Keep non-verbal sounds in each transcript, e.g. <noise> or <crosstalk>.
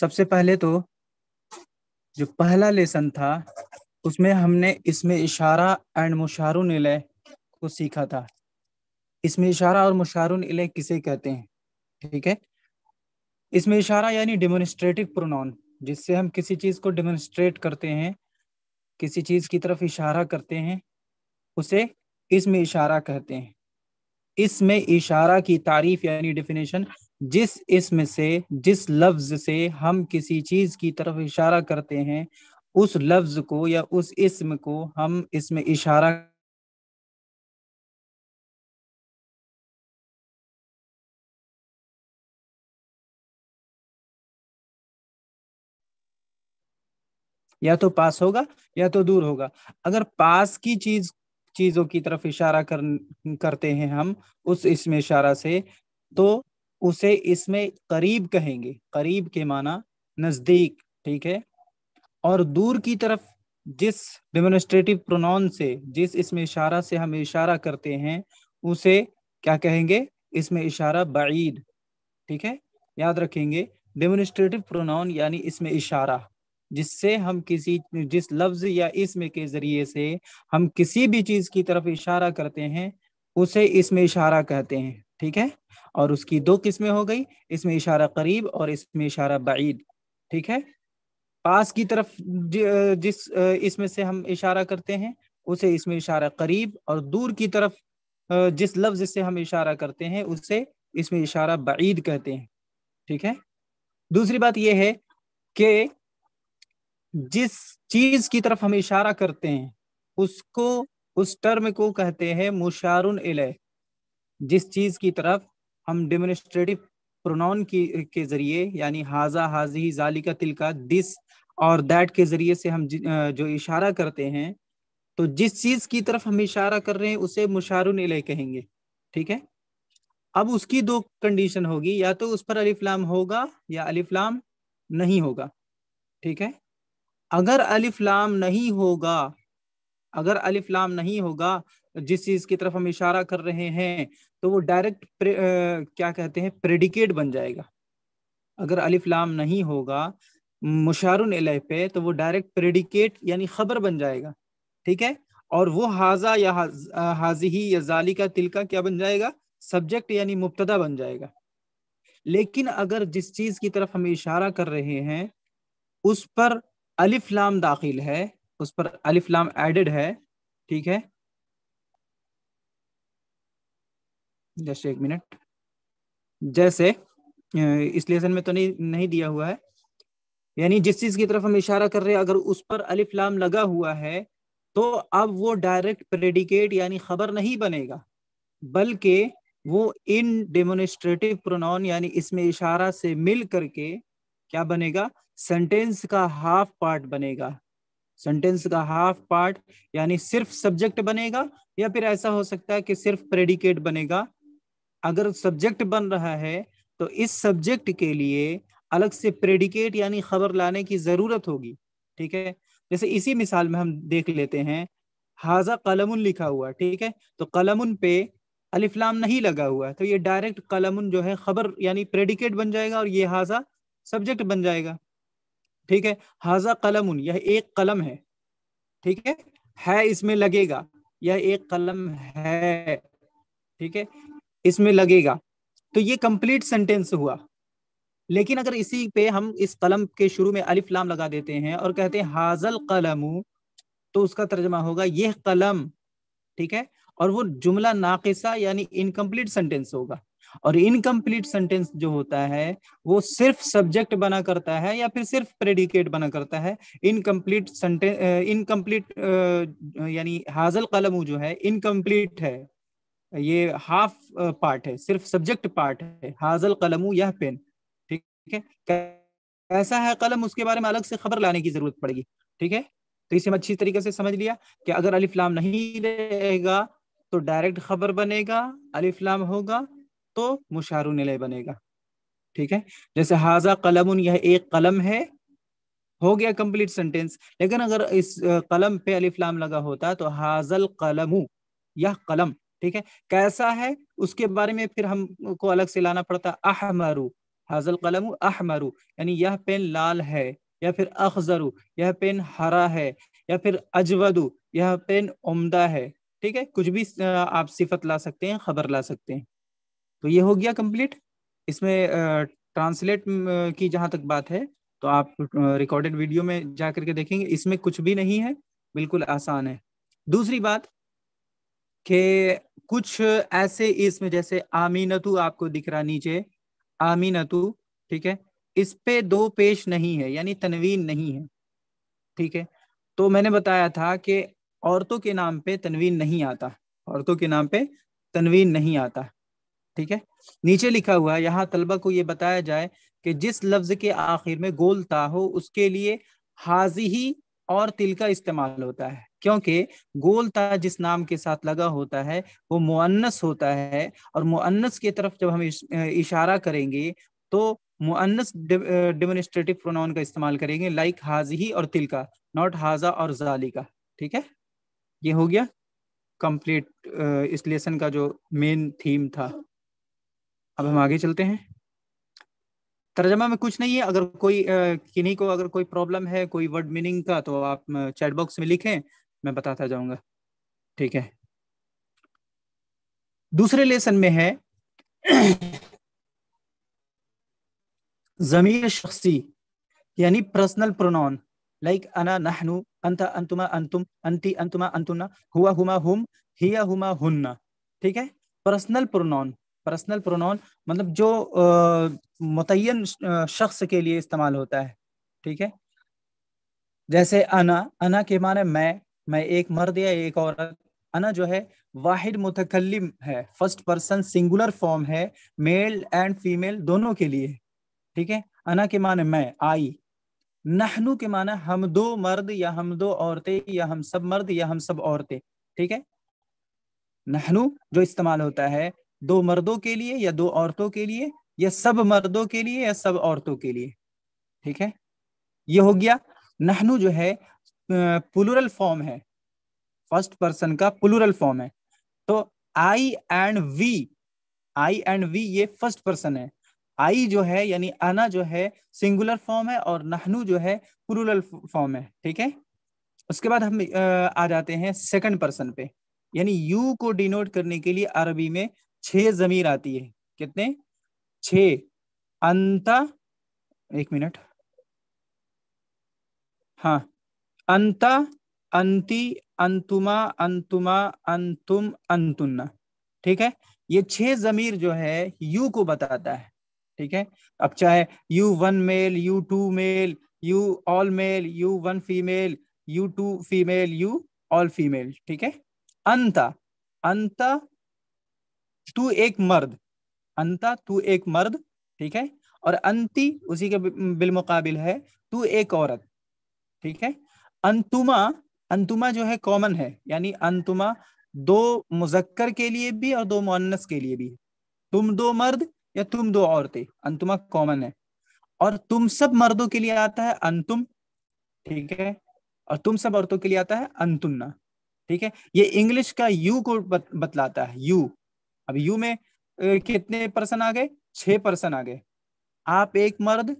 सबसे पहले तो जो पहला लेसन था उसमें हमने इसमें इशारा एंड मुशारुन को सीखा था इसमें इशारा और मुशारुन किसे कहते हैं ठीक है इसमें इशारा यानी डेमोनिस्ट्रेटिव प्रोनाउन जिससे हम किसी चीज को डेमोनिस्ट्रेट करते हैं किसी चीज की तरफ इशारा करते हैं उसे इसमें इशारा कहते हैं इसमें इशारा की तारीफ यानी डिफिनेशन जिस इसम से जिस लफ्ज से हम किसी चीज की तरफ इशारा करते हैं उस लफ्ज को या उस इसम को हम इसमें इशारा या तो पास होगा या तो दूर होगा अगर पास की चीज चीजों की तरफ इशारा कर, करते हैं हम उस इसमें इशारा से तो उसे इसमें करीब कहेंगे करीब के माना नजदीक ठीक है और दूर की तरफ जिस डेमोनिस्ट्रेटिव प्रोनाउन से जिस इसमें इशारा से हम इशारा करते हैं उसे क्या कहेंगे इसमें इशारा बाईद ठीक है याद रखेंगे डेमोनिस्ट्रेटिव प्रोनाउन यानी इसमें इशारा जिससे हम किसी जिस लफ्ज या इसमें के जरिए से हम किसी भी चीज की तरफ इशारा करते हैं उसे इसमें इशारा कहते हैं ठीक है और उसकी दो किस्में हो गई इसमें इशारा करीब और इसमें इशारा बाइद ठीक है पास की तरफ जिस इसमें से हम इशारा करते हैं उसे इसमें इशारा करीब और दूर की तरफ जिस लफ्ज से हम इशारा करते हैं उसे इसमें इशारा बाइद कहते हैं ठीक है दूसरी बात यह है कि जिस चीज की तरफ हम इशारा करते हैं उसको उस टर्म को कहते हैं मुशारुन इले जिस चीज की तरफ हम डेमोनिस्ट्रेटिव प्रोनाउन की के जरिए यानी हाजा हाजी जालिका तिलका दिस और दैट के जरिए से हम जो इशारा करते हैं तो जिस चीज की तरफ हम इशारा कर रहे हैं उसे मुशारुन इले कहेंगे ठीक है अब उसकी दो कंडीशन होगी या तो उस पर अलिफ्लाम होगा या अलिफ्लाम नहीं होगा ठीक है अगर अलिफ्लाम नहीं होगा अगर अलिफ्लाम नहीं होगा जिस चीज की तरफ हम इशारा कर रहे हैं तो वो डायरेक्ट क्या कहते हैं प्रेडिकेट बन जाएगा अगर अलिफ लाम नहीं होगा मुशारुन इलह पे तो वो डायरेक्ट प्रेडिकेट यानी खबर बन जाएगा ठीक है और वो हाजा या हाजी ही या जाली का तिलका क्या बन जाएगा सब्जेक्ट यानी मुबतदा बन जाएगा लेकिन अगर जिस चीज की तरफ हम इशारा कर रहे हैं उस पर अलिफ लाम दाखिल है उस पर अलिफ लाम एडेड है ठीक है जस्ट एक मिनट जैसे इस लेसन में तो नहीं नहीं दिया हुआ है यानी जिस चीज की तरफ हम इशारा कर रहे हैं अगर उस पर अलिफ लाम लगा हुआ है तो अब वो डायरेक्ट प्रेडिकेट यानी खबर नहीं बनेगा बल्कि वो इन डेमोनिस्ट्रेटिव प्रोनाउन यानी इसमें इशारा से मिल करके क्या बनेगा सेंटेंस का हाफ पार्ट बनेगा सेंटेंस का हाफ पार्ट यानी सिर्फ सब्जेक्ट बनेगा या फिर ऐसा हो सकता है कि सिर्फ प्रेडिकेट बनेगा अगर सब्जेक्ट बन रहा है तो इस सब्जेक्ट के लिए अलग से प्रेडिकेट यानी खबर लाने की जरूरत होगी ठीक है जैसे इसी मिसाल में हम देख लेते हैं हाजा कलमुन लिखा हुआ ठीक है तो कलमुन पे अलिफ्लाम नहीं लगा हुआ तो ये डायरेक्ट कलमुन जो है खबर यानी प्रेडिकेट बन जाएगा और ये हाजा सब्जेक्ट बन जाएगा ठीक है हाजा कलमुन यह एक कलम है ठीक है है इसमें लगेगा यह एक कलम है ठीक है इसमें लगेगा तो ये कंप्लीट सेंटेंस हुआ लेकिन अगर इसी पे हम इस कलम के शुरू में अलिफ लाम लगा देते हैं और कहते हैं हाजल कलमू तो उसका तर्जमा होगा यह कलम ठीक है और वो जुमला नाकिसा यानी इनकम्प्लीट सेंटेंस होगा और इनकम्प्लीट सेंटेंस जो होता है वो सिर्फ सब्जेक्ट बना करता है या फिर सिर्फ प्रेडिकेट बना करता है इनकम्प्लीट सेंटेंस इनकम्प्लीट यानी हाजल कलम जो है इनकम्प्लीट है ये हाफ पार्ट uh, है सिर्फ सब्जेक्ट पार्ट है हाजल कलमू यह पेन ठीक है कैसा है कलम उसके बारे में अलग से खबर लाने की जरूरत पड़ेगी ठीक है तो इसे हम अच्छी तरीके से समझ लिया कि अगर अलीफ्लाम नहीं रहेगा तो डायरेक्ट खबर बनेगा अलिफ्लाम होगा तो मुशारून लय बनेगा ठीक है जैसे हाजा कलम यह एक कलम है हो गया कंप्लीट सेंटेंस लेकिन अगर इस uh, कलम पे अलिफ्लाम लगा होता तो हाजल कलमू यह कलम ठीक है कैसा है उसके बारे में फिर हमको अलग से लाना पड़ता अहमरू हाजल कलम अहमरू यानी यह पेन लाल है या फिर अखजरू यह पेन हरा है या फिर अजवदु यह पेन उमदा है ठीक है कुछ भी आप सिफत ला सकते हैं खबर ला सकते हैं तो ये हो गया कंप्लीट इसमें ट्रांसलेट की जहां तक बात है तो आप रिकॉर्डेड वीडियो में जा करके देखेंगे इसमें कुछ भी नहीं है बिल्कुल आसान है दूसरी बात कि कुछ ऐसे इसमें जैसे आमीनतु आपको दिख रहा नीचे आमीनतु ठीक है इस पे दो पेश नहीं है यानी तनवीन नहीं है ठीक है तो मैंने बताया था कि औरतों के नाम पे तनवीन नहीं आता औरतों के नाम पे तनवीन नहीं आता ठीक है नीचे लिखा हुआ है यहाँ तलबा को ये बताया जाए कि जिस लफ्ज के आखिर में गोलता हो उसके लिए हाजी ही और तिल का इस्तेमाल होता है क्योंकि गोलता जिस नाम के साथ लगा होता है वो मुअन्नस होता है और मुअन्नस की तरफ जब हम इशारा करेंगे तो मुअन्नस डिमोनिस्ट्रेटिव प्रोनाउन का इस्तेमाल करेंगे लाइक हाजही और तिलका नॉट हाजा और जाली का ठीक है ये हो गया कंप्लीट इस लेसन का जो मेन थीम था अब हम आगे चलते हैं तर्जमा में कुछ नहीं है अगर कोई किन्हीं को अगर कोई प्रॉब्लम है कोई वर्ड मीनिंग का तो आप चैट बॉक्स में लिखें मैं बताता जाऊंगा ठीक है दूसरे लेसन में है जमीर शख्सी यानी पर्सनल प्रोनाउन लाइक अना नहनु अंता अंतुमा अंतुम अंति अंतुमा अंतुना हुआ हुमा हुम हिया हुमा हुन्ना ठीक है पर्सनल प्रोनाउन पर्सनल प्रोनाउन मतलब जो मुतन शख्स के लिए इस्तेमाल होता है ठीक है जैसे अना अना के माने मैं मैं एक मर्द या एक औरत अना जो है वाहिद मुतकलम है फर्स्ट पर्सन सिंगुलर फॉर्म है मेल एंड फीमेल दोनों के लिए ठीक है अना के माने मैं आई नहनु के माना हम दो मर्द या हम दो औरतें या हम सब मर्द या हम सब औरतें ठीक है नहनु जो इस्तेमाल होता है दो मर्दों के लिए या दो औरतों के लिए या सब मर्दों के लिए या सब औरतों के लिए ठीक है ये हो गया नहनु जो है प्लूरल फॉर्म है फर्स्ट पर्सन का प्लूरल फॉर्म है तो I and we I and we ये फर्स्ट पर्सन है आई जो है यानी अना जो है सिंगुलर फॉर्म है और नहनू जो है प्लूरल फॉर्म है ठीक है उसके बाद हम आ जाते हैं सेकंड पर्सन पे यानी यू को डिनोट करने के लिए अरबी में छह जमीर आती है कितने छे अंता एक मिनट हाँ अंता अंति अंतुमा अंतुमा अंतुम अंतुन्ना ठीक है ये छह जमीर जो है यू को बताता है ठीक है अब चाहे you one male you two male you all male you one female you two female you all female ठीक है अंता अंता तू एक मर्द अंता तू एक मर्द ठीक है और अंति उसी के मुकाबिल है तू एक औरत ठीक है अंतुमा अंतुमा जो है कॉमन है यानी अंतुमा दो मुजक्कर के लिए भी और दो मुन्नस के लिए भी तुम दो मर्द या तुम दो औरतें अंतुमा कॉमन है और तुम सब मर्दों के लिए आता है अंतुम ठीक है और तुम सब औरतों के लिए आता है अंतुन्ना ठीक है ये इंग्लिश का यू को बतलाता है यू अब यू में कितने पर्सन आ गए छह पर्सन आ गए आप एक मर्द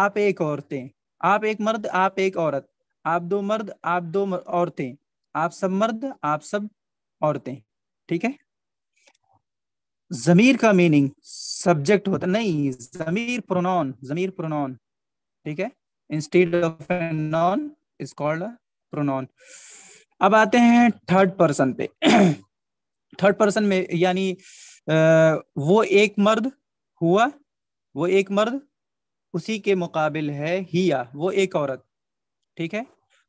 आप एक औरतें आप एक मर्द आप एक औरत आप दो मर्द आप दो औरतें आप सब मर्द आप सब औरतें ठीक है जमीर का मीनिंग सब्जेक्ट होता नहीं जमीर प्रोनाउन जमीर प्रोनाउन ठीक है instead of noun is called pronoun अब आते हैं थर्ड पर्सन पे थर्ड <clears throat> पर्सन में यानी वो एक मर्द हुआ वो एक मर्द उसी के मुकाबिल है हिया वो एक औरत ठीक है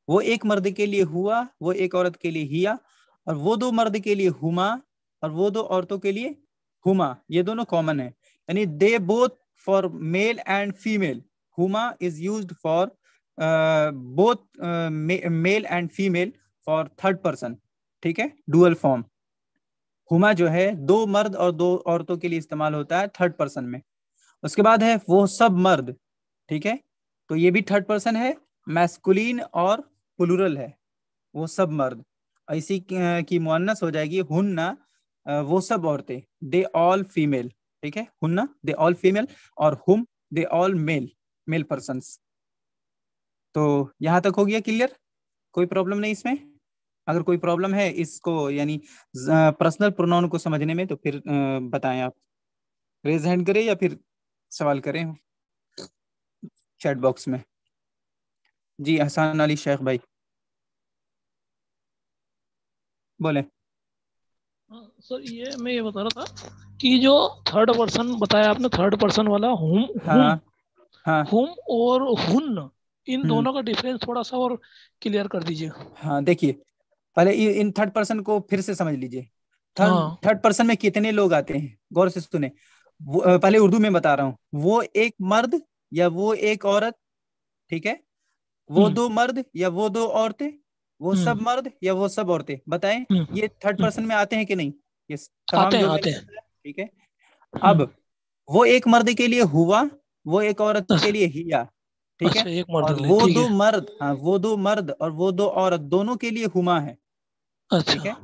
वो एक मर्द के लिए हुआ वो एक औरत के लिए हिया और वो दो मर्द के लिए हुमा और वो दो औरतों के लिए हुमा ये दोनों कॉमन है यानी they both for male and female हुमा is use for both male and female for third person ठीक है डुअल फॉर्म हुमा जो है दो मर्द और दो औरतों के लिए इस्तेमाल होता है थर्ड पर्सन में उसके बाद है वो सब मर्द ठीक है तो ये भी थर्ड पर्सन है मैस्कुलीन और प्लूरल है वो सब मर्द ऐसी की मुन्नस हो जाएगी हुन्ना वो सब औरतें दे ऑल फीमेल ठीक है हुन्ना दे ऑल फीमेल और हुम they all male male person तो यहाँ तक हो गया क्लियर कोई प्रॉब्लम नहीं इसमें अगर कोई प्रॉब्लम है इसको यानी पर्सनल प्रोनाउन को समझने में तो फिर बताएं आप रेज हैंड करें या फिर सवाल करें चैट बॉक्स में जी अहसान अली शेख भाई बोले हाँ, सर ये मैं ये बता रहा था कि जो थर्ड पर्सन बताया आपने थर्ड पर्सन वाला हुम हाँ, हाँ, हुम और हुन इन हम्म। दोनों का डिफरेंस थोड़ा सा और क्लियर कर दीजिए हाँ देखिए पहले इन थर्ड पर्सन को फिर से समझ लीजिए थर्ड हाँ। थर्ड पर्सन में कितने लोग आते हैं गौर से सुने पहले उर्दू में बता रहा हूँ वो एक मर्द या वो एक औरत ठीक है वो हम्म। दो मर्द या वो दो औरतें वो हम्म। सब मर्द या वो सब औरतें बताएं हम्म। ये थर्ड पर्सन में आते हैं कि नहीं ये आते हैं आते हैं ठीक है अब वो एक मर्द के लिए हुआ वो एक औरत अच्छा। के लिए हिया ठीक है अच्छा, मर्द वो दो मर्द हाँ वो दो मर्द और वो दो औरत दोनों के लिए हुमा है अच्छा। ठीक है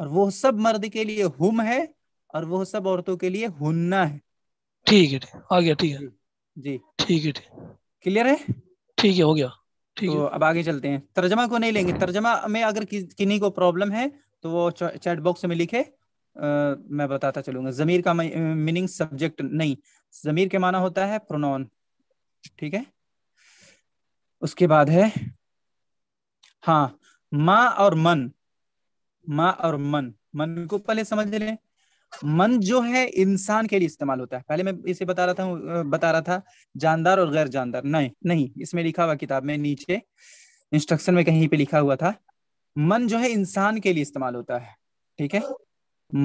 और वो सब मर्द के लिए हुम है और वो सब औरतों के लिए हुन्ना है ठीक है आ गया ठीक है जी ठीक है क्लियर है ठीक है हो गया तो अब आगे चलते हैं तर्जमा को नहीं लेंगे तर्जमा में अगर किन्हीं को प्रॉब्लम है तो वो चैट बॉक्स में लिखे आ, मैं बताता चलूंगा जमीर का मीनिंग सब्जेक्ट नहीं जमीर के माना होता है प्रोनॉन ठीक है उसके बाद है हाँ माँ और मन माँ और मन मन को पहले समझ लें मन जो है इंसान के लिए इस्तेमाल होता है पहले मैं इसे बता रहा था बता रहा था जानदार और गैर जानदार नहीं नहीं इसमें लिखा हुआ किताब में नीचे इंस्ट्रक्शन में कहीं पे लिखा हुआ था मन जो है इंसान के लिए इस्तेमाल होता है ठीक है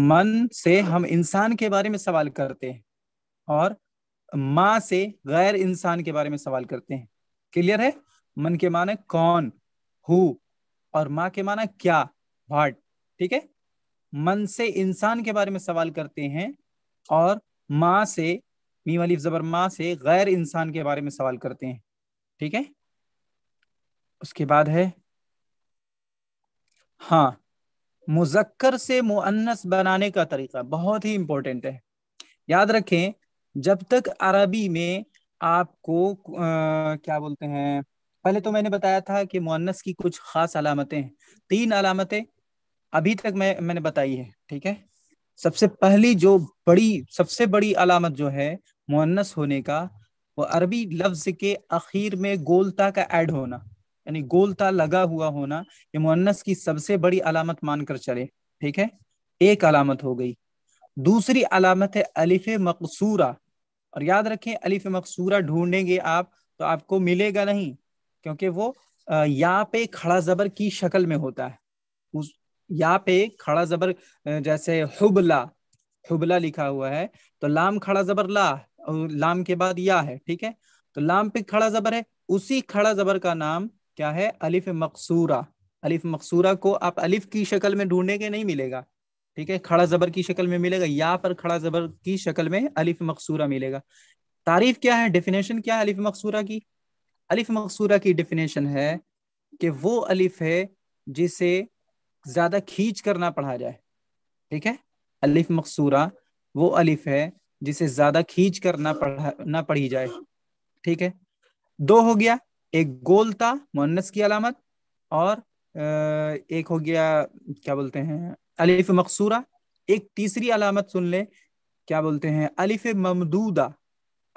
मन से हम इंसान के बारे में सवाल करते हैं और माँ से गैर इंसान के बारे में सवाल करते हैं क्लियर है मन के माने कौन हु और माँ के माना क्या वाट ठीक है मन से इंसान के बारे में सवाल करते हैं और माँ से मी वाली जबर माँ से गैर इंसान के बारे में सवाल करते हैं ठीक है उसके बाद है हाँ मुजक्कर से मुअन्नस बनाने का तरीका बहुत ही इंपॉर्टेंट है याद रखें जब तक अरबी में आपको आ, क्या बोलते हैं पहले तो मैंने बताया था कि मुअन्नस की कुछ खास अलामतें हैं तीन अलामतें अभी तक मैं मैंने बताई है ठीक है सबसे पहली जो बड़ी सबसे बड़ी अलामत जो है मुन्नस होने का वो अरबी लफ्ज के अखीर में गोलता का ऐड होना यानी गोलता लगा हुआ होना ये मुन्नस की सबसे बड़ी अलामत मानकर चले ठीक है एक अलामत हो गई दूसरी अलामत है अलिफ मकसूरा और याद रखें अलिफ मकसूरा ढूंढेंगे आप तो आपको मिलेगा नहीं क्योंकि वो या पे खड़ा जबर की शक्ल में होता है यहाँ पे खड़ा जबर जैसे हुबला हुबला लिखा हुआ है तो लाम खड़ा जबर ला लाम के बाद या है ठीक है तो लाम पे खड़ा जबर है उसी खड़ा जबर का नाम क्या है अलिफ मकसूरा अलिफ मकसूरा को आप अलिफ की शक्ल में ढूंढने के नहीं मिलेगा ठीक है खड़ा जबर की शक्ल में मिलेगा या पर खड़ा जबर की शक्ल में अलिफ मकसूरा मिलेगा तारीफ क्या है डेफिनेशन क्या है अलिफ मकसूरा की अलिफ मकसूरा की डिफिनेशन है कि वो अलिफ है जिसे ज्यादा खींच कर ना पढ़ा जाए ठीक है अलिफ मकसूरा वो अलिफ है जिसे ज्यादा खींच कर ना पढ़ा ना पढ़ी जाए ठीक है दो हो गया एक गोलता मुन्नस की अलामत और एक हो गया क्या बोलते हैं अलिफ मकसूरा एक तीसरी अलामत सुन ले क्या बोलते हैं अलिफ ममदूदा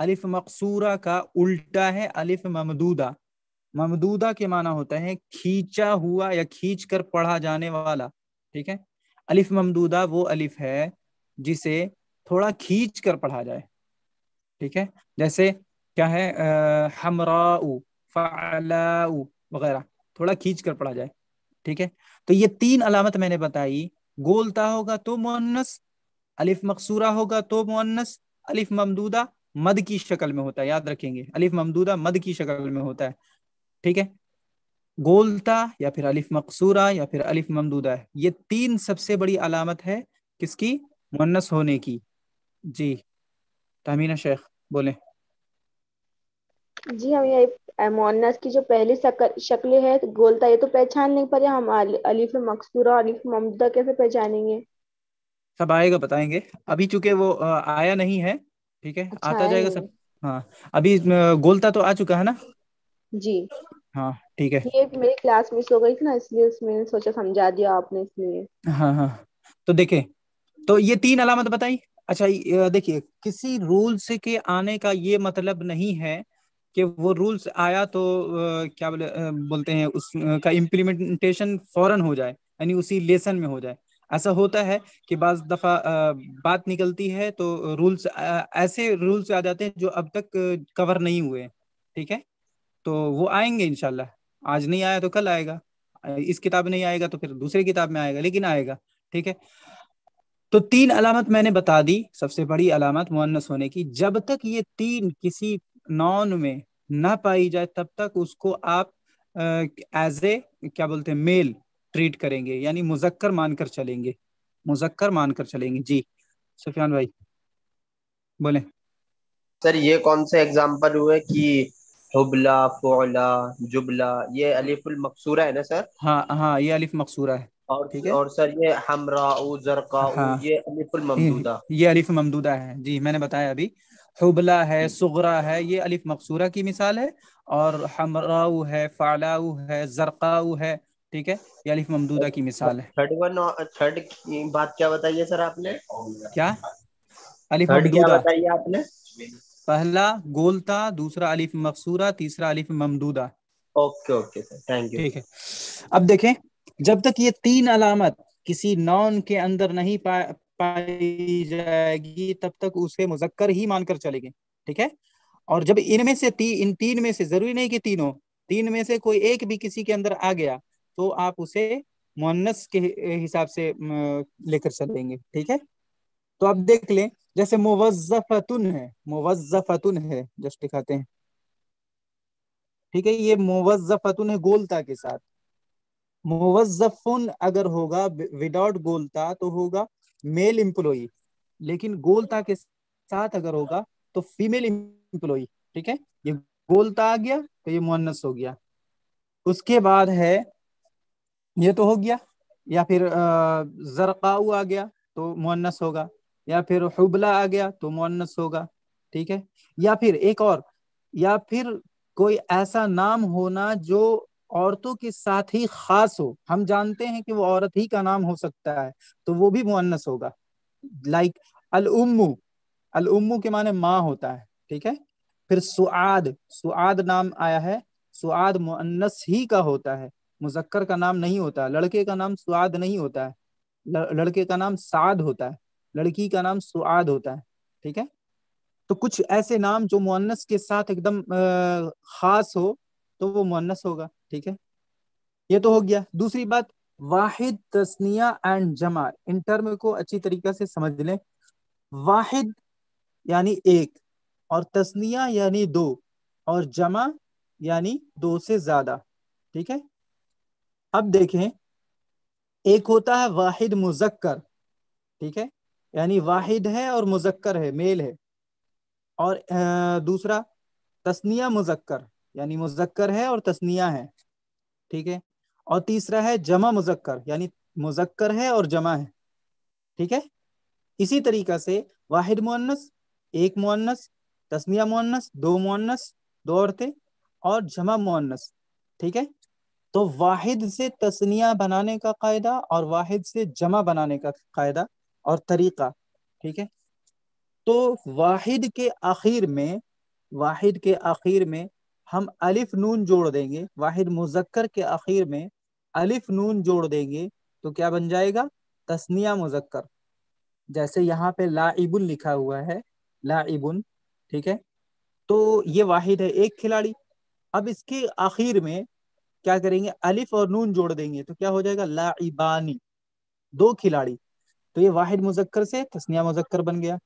अलिफ मकसूरा का उल्टा है अलिफ ममदूदा ममदूदा के माना होता है खींचा हुआ या खींच कर पढ़ा जाने वाला ठीक है अलिफ ममदूदा वो अलिफ है जिसे थोड़ा खींच कर पढ़ा जाए ठीक है जैसे क्या है हमराऊ वगैरह थोड़ा खींच कर पढ़ा जाए ठीक है तो ये तीन अलामत मैंने बताई गोलता होगा तो मुन्नस अलिफ मकसूरा होगा तो मुन्नस अलिफ ममदूदा मद की शक्ल में होता है याद रखेंगे अलिफ ममदूदा मद की शक्ल में होता है ठीक है गोलता या फिर अलिफ मकसूरा या फिर अलिफ ममदूदा ये तीन सबसे बड़ी अलामत है किसकी मुन्नस होने की जी तमीना शेख बोले जी हम ये मुन्नस की जो पहली शक्ल है गोलता ये तो पहचान नहीं रहे हम अलिफ मकसूरा अलिफ ममदूदा कैसे पहचानेंगे सब आएगा बताएंगे अभी चूंकि वो आया नहीं है ठीक है अच्छा आता जाएगा सब हाँ अभी गोलता तो आ चुका है ना जी हाँ ठीक है ये मेरी क्लास मिस हो गई थी ना इसलिए उसमें सोचा समझा दिया आपने इसलिए हाँ हाँ तो देखे तो ये तीन अलामत बताई अच्छा देखिए किसी रूल्स के आने का ये मतलब नहीं है कि वो रूल्स आया तो आ, क्या बोले बोलते हैं उसका इम्प्लीमेंटेशन फौरन हो जाए यानी उसी लेसन में हो जाए ऐसा होता है कि बाज दफा बात निकलती है तो रूल्स ऐसे रूल्स आ जाते हैं जो अब तक कवर नहीं हुए ठीक है तो वो आएंगे इनशाला आज नहीं आया तो कल आएगा इस किताब नहीं आएगा तो फिर दूसरी किताब में आएगा लेकिन आएगा ठीक है तो तीन अलामत मैंने बता दी सबसे बड़ी अलामत मुन्नस होने की जब तक ये तीन किसी नॉन में ना पाई जाए तब तक उसको आप एज ए क्या बोलते हैं मेल ट्रीट करेंगे यानी मुजक्कर मानकर चलेंगे मुजक्कर मानकर चलेंगे जी सुफियान भाई बोले सर ये कौन से एग्जाम्पल हुए कि हुबला फोला जुबला ये अलीफुल मकसूरा है ना सर हाँ हाँ ये अलीफ मकसूरा है और ठीक है और सर ये हमरा जरका हाँ, ये अलीफुल ममदूदा ये अलीफ ममदूदा है जी मैंने बताया अभी हुबला है सुगरा है ये अलिफ मकसूरा की मिसाल है और हमराउ है फालाउ है जरकाउ है ठीक है ये अलिफ ममदूदा की मिसाल है थर्ड वन थर्ड बात क्या बताइए सर आपने क्या अलीफ ममदूदा बताइए आपने पहला गोलता दूसरा अलीफ मकसूरा तीसरा अलिफ ममदूदा okay okay sir thank you ठीक है अब देखें जब तक ये तीन अलामत किसी नॉन के अंदर नहीं पा, पाई जाएगी तब तक उसे मुजक्कर ही मानकर चलेंगे ठीक है और जब इनमें से ती, इन तीन में से जरूरी नहीं कि तीनों तीन में से कोई एक भी किसी के अंदर आ गया तो आप उसे मुन्नस के हिसाब से लेकर चलेंगे ठीक है तो आप देख लें जैसे मुवजफतुन है मुवजफतुन है जस्ट दिखाते हैं ठीक है ये मुवजफतुन है गोलता के साथ मुवजफुन अगर होगा विदाउट गोलता तो होगा मेल इम्प्लॉई लेकिन गोलता के साथ अगर होगा तो फीमेल इम्प्लॉई ठीक है ये गोलता आ गया तो ये मुन्नस हो गया उसके बाद है ये तो हो गया या फिर जरकाऊ आ गया तो मुन्नस होगा या फिर हुबला आ गया तो मुन्नस होगा ठीक है या फिर एक और या फिर कोई ऐसा नाम होना जो औरतों के साथ ही खास हो हम जानते हैं कि वो औरत ही का नाम हो सकता है तो वो भी मुन्नस होगा लाइक अल उम्मू अल उम्मू के माने माँ होता है ठीक है फिर सुआद सुआद नाम आया है सुआद मुन्नस ही का होता है मुजक्कर का नाम नहीं होता लड़के का नाम सुआद नहीं होता है लड़के का नाम साद होता है लड़की का नाम सुआद होता है ठीक है तो कुछ ऐसे नाम जो मुन्नस के साथ एकदम खास हो तो वो मुन्नस होगा ठीक है ये तो हो गया दूसरी बात वाहिद तस्निया एंड जमा इन टर्म को अच्छी तरीके से समझ लें वाहिद यानी एक और तस्निया यानी दो और जमा यानी दो से ज्यादा ठीक है अब देखें एक होता है वाहिद मुजक्कर ठीक है यानी वाहिद है और मुजक्कर है मेल है और दूसरा तस्निया मुजक्कर यानी मुजक्कर है और तस्निया है ठीक है और तीसरा है जमा मुजक्कर यानी मुजक्कर है और जमा है ठीक है इसी तरीका से वाहिद मुन्नस एक मुन्नस तस्निया मुन्नस दो मुन्नस दो औरतें और जमा मुन्नस ठीक है तो वाहिद से तस्निया बनाने का कायदा और वाहिद से जमा बनाने का कायदा और तरीका ठीक है तो वाहिद के आखिर में वाहिद के आखिर में हम अलिफ नून जोड़ देंगे वाहिद मुजक्कर के आखिर में अलिफ नून जोड़ देंगे तो क्या बन जाएगा तस्निया मुजक्कर जैसे यहाँ पे लाइबुन लिखा हुआ है लाइबुन ठीक है तो ये वाहिद है एक खिलाड़ी अब इसके आखिर में क्या करेंगे अलिफ और नून जोड़ देंगे तो क्या हो जाएगा लाइबानी दो खिलाड़ी तो ये वाहिद मुजक्कर से तस्निया मुजक्कर बन गया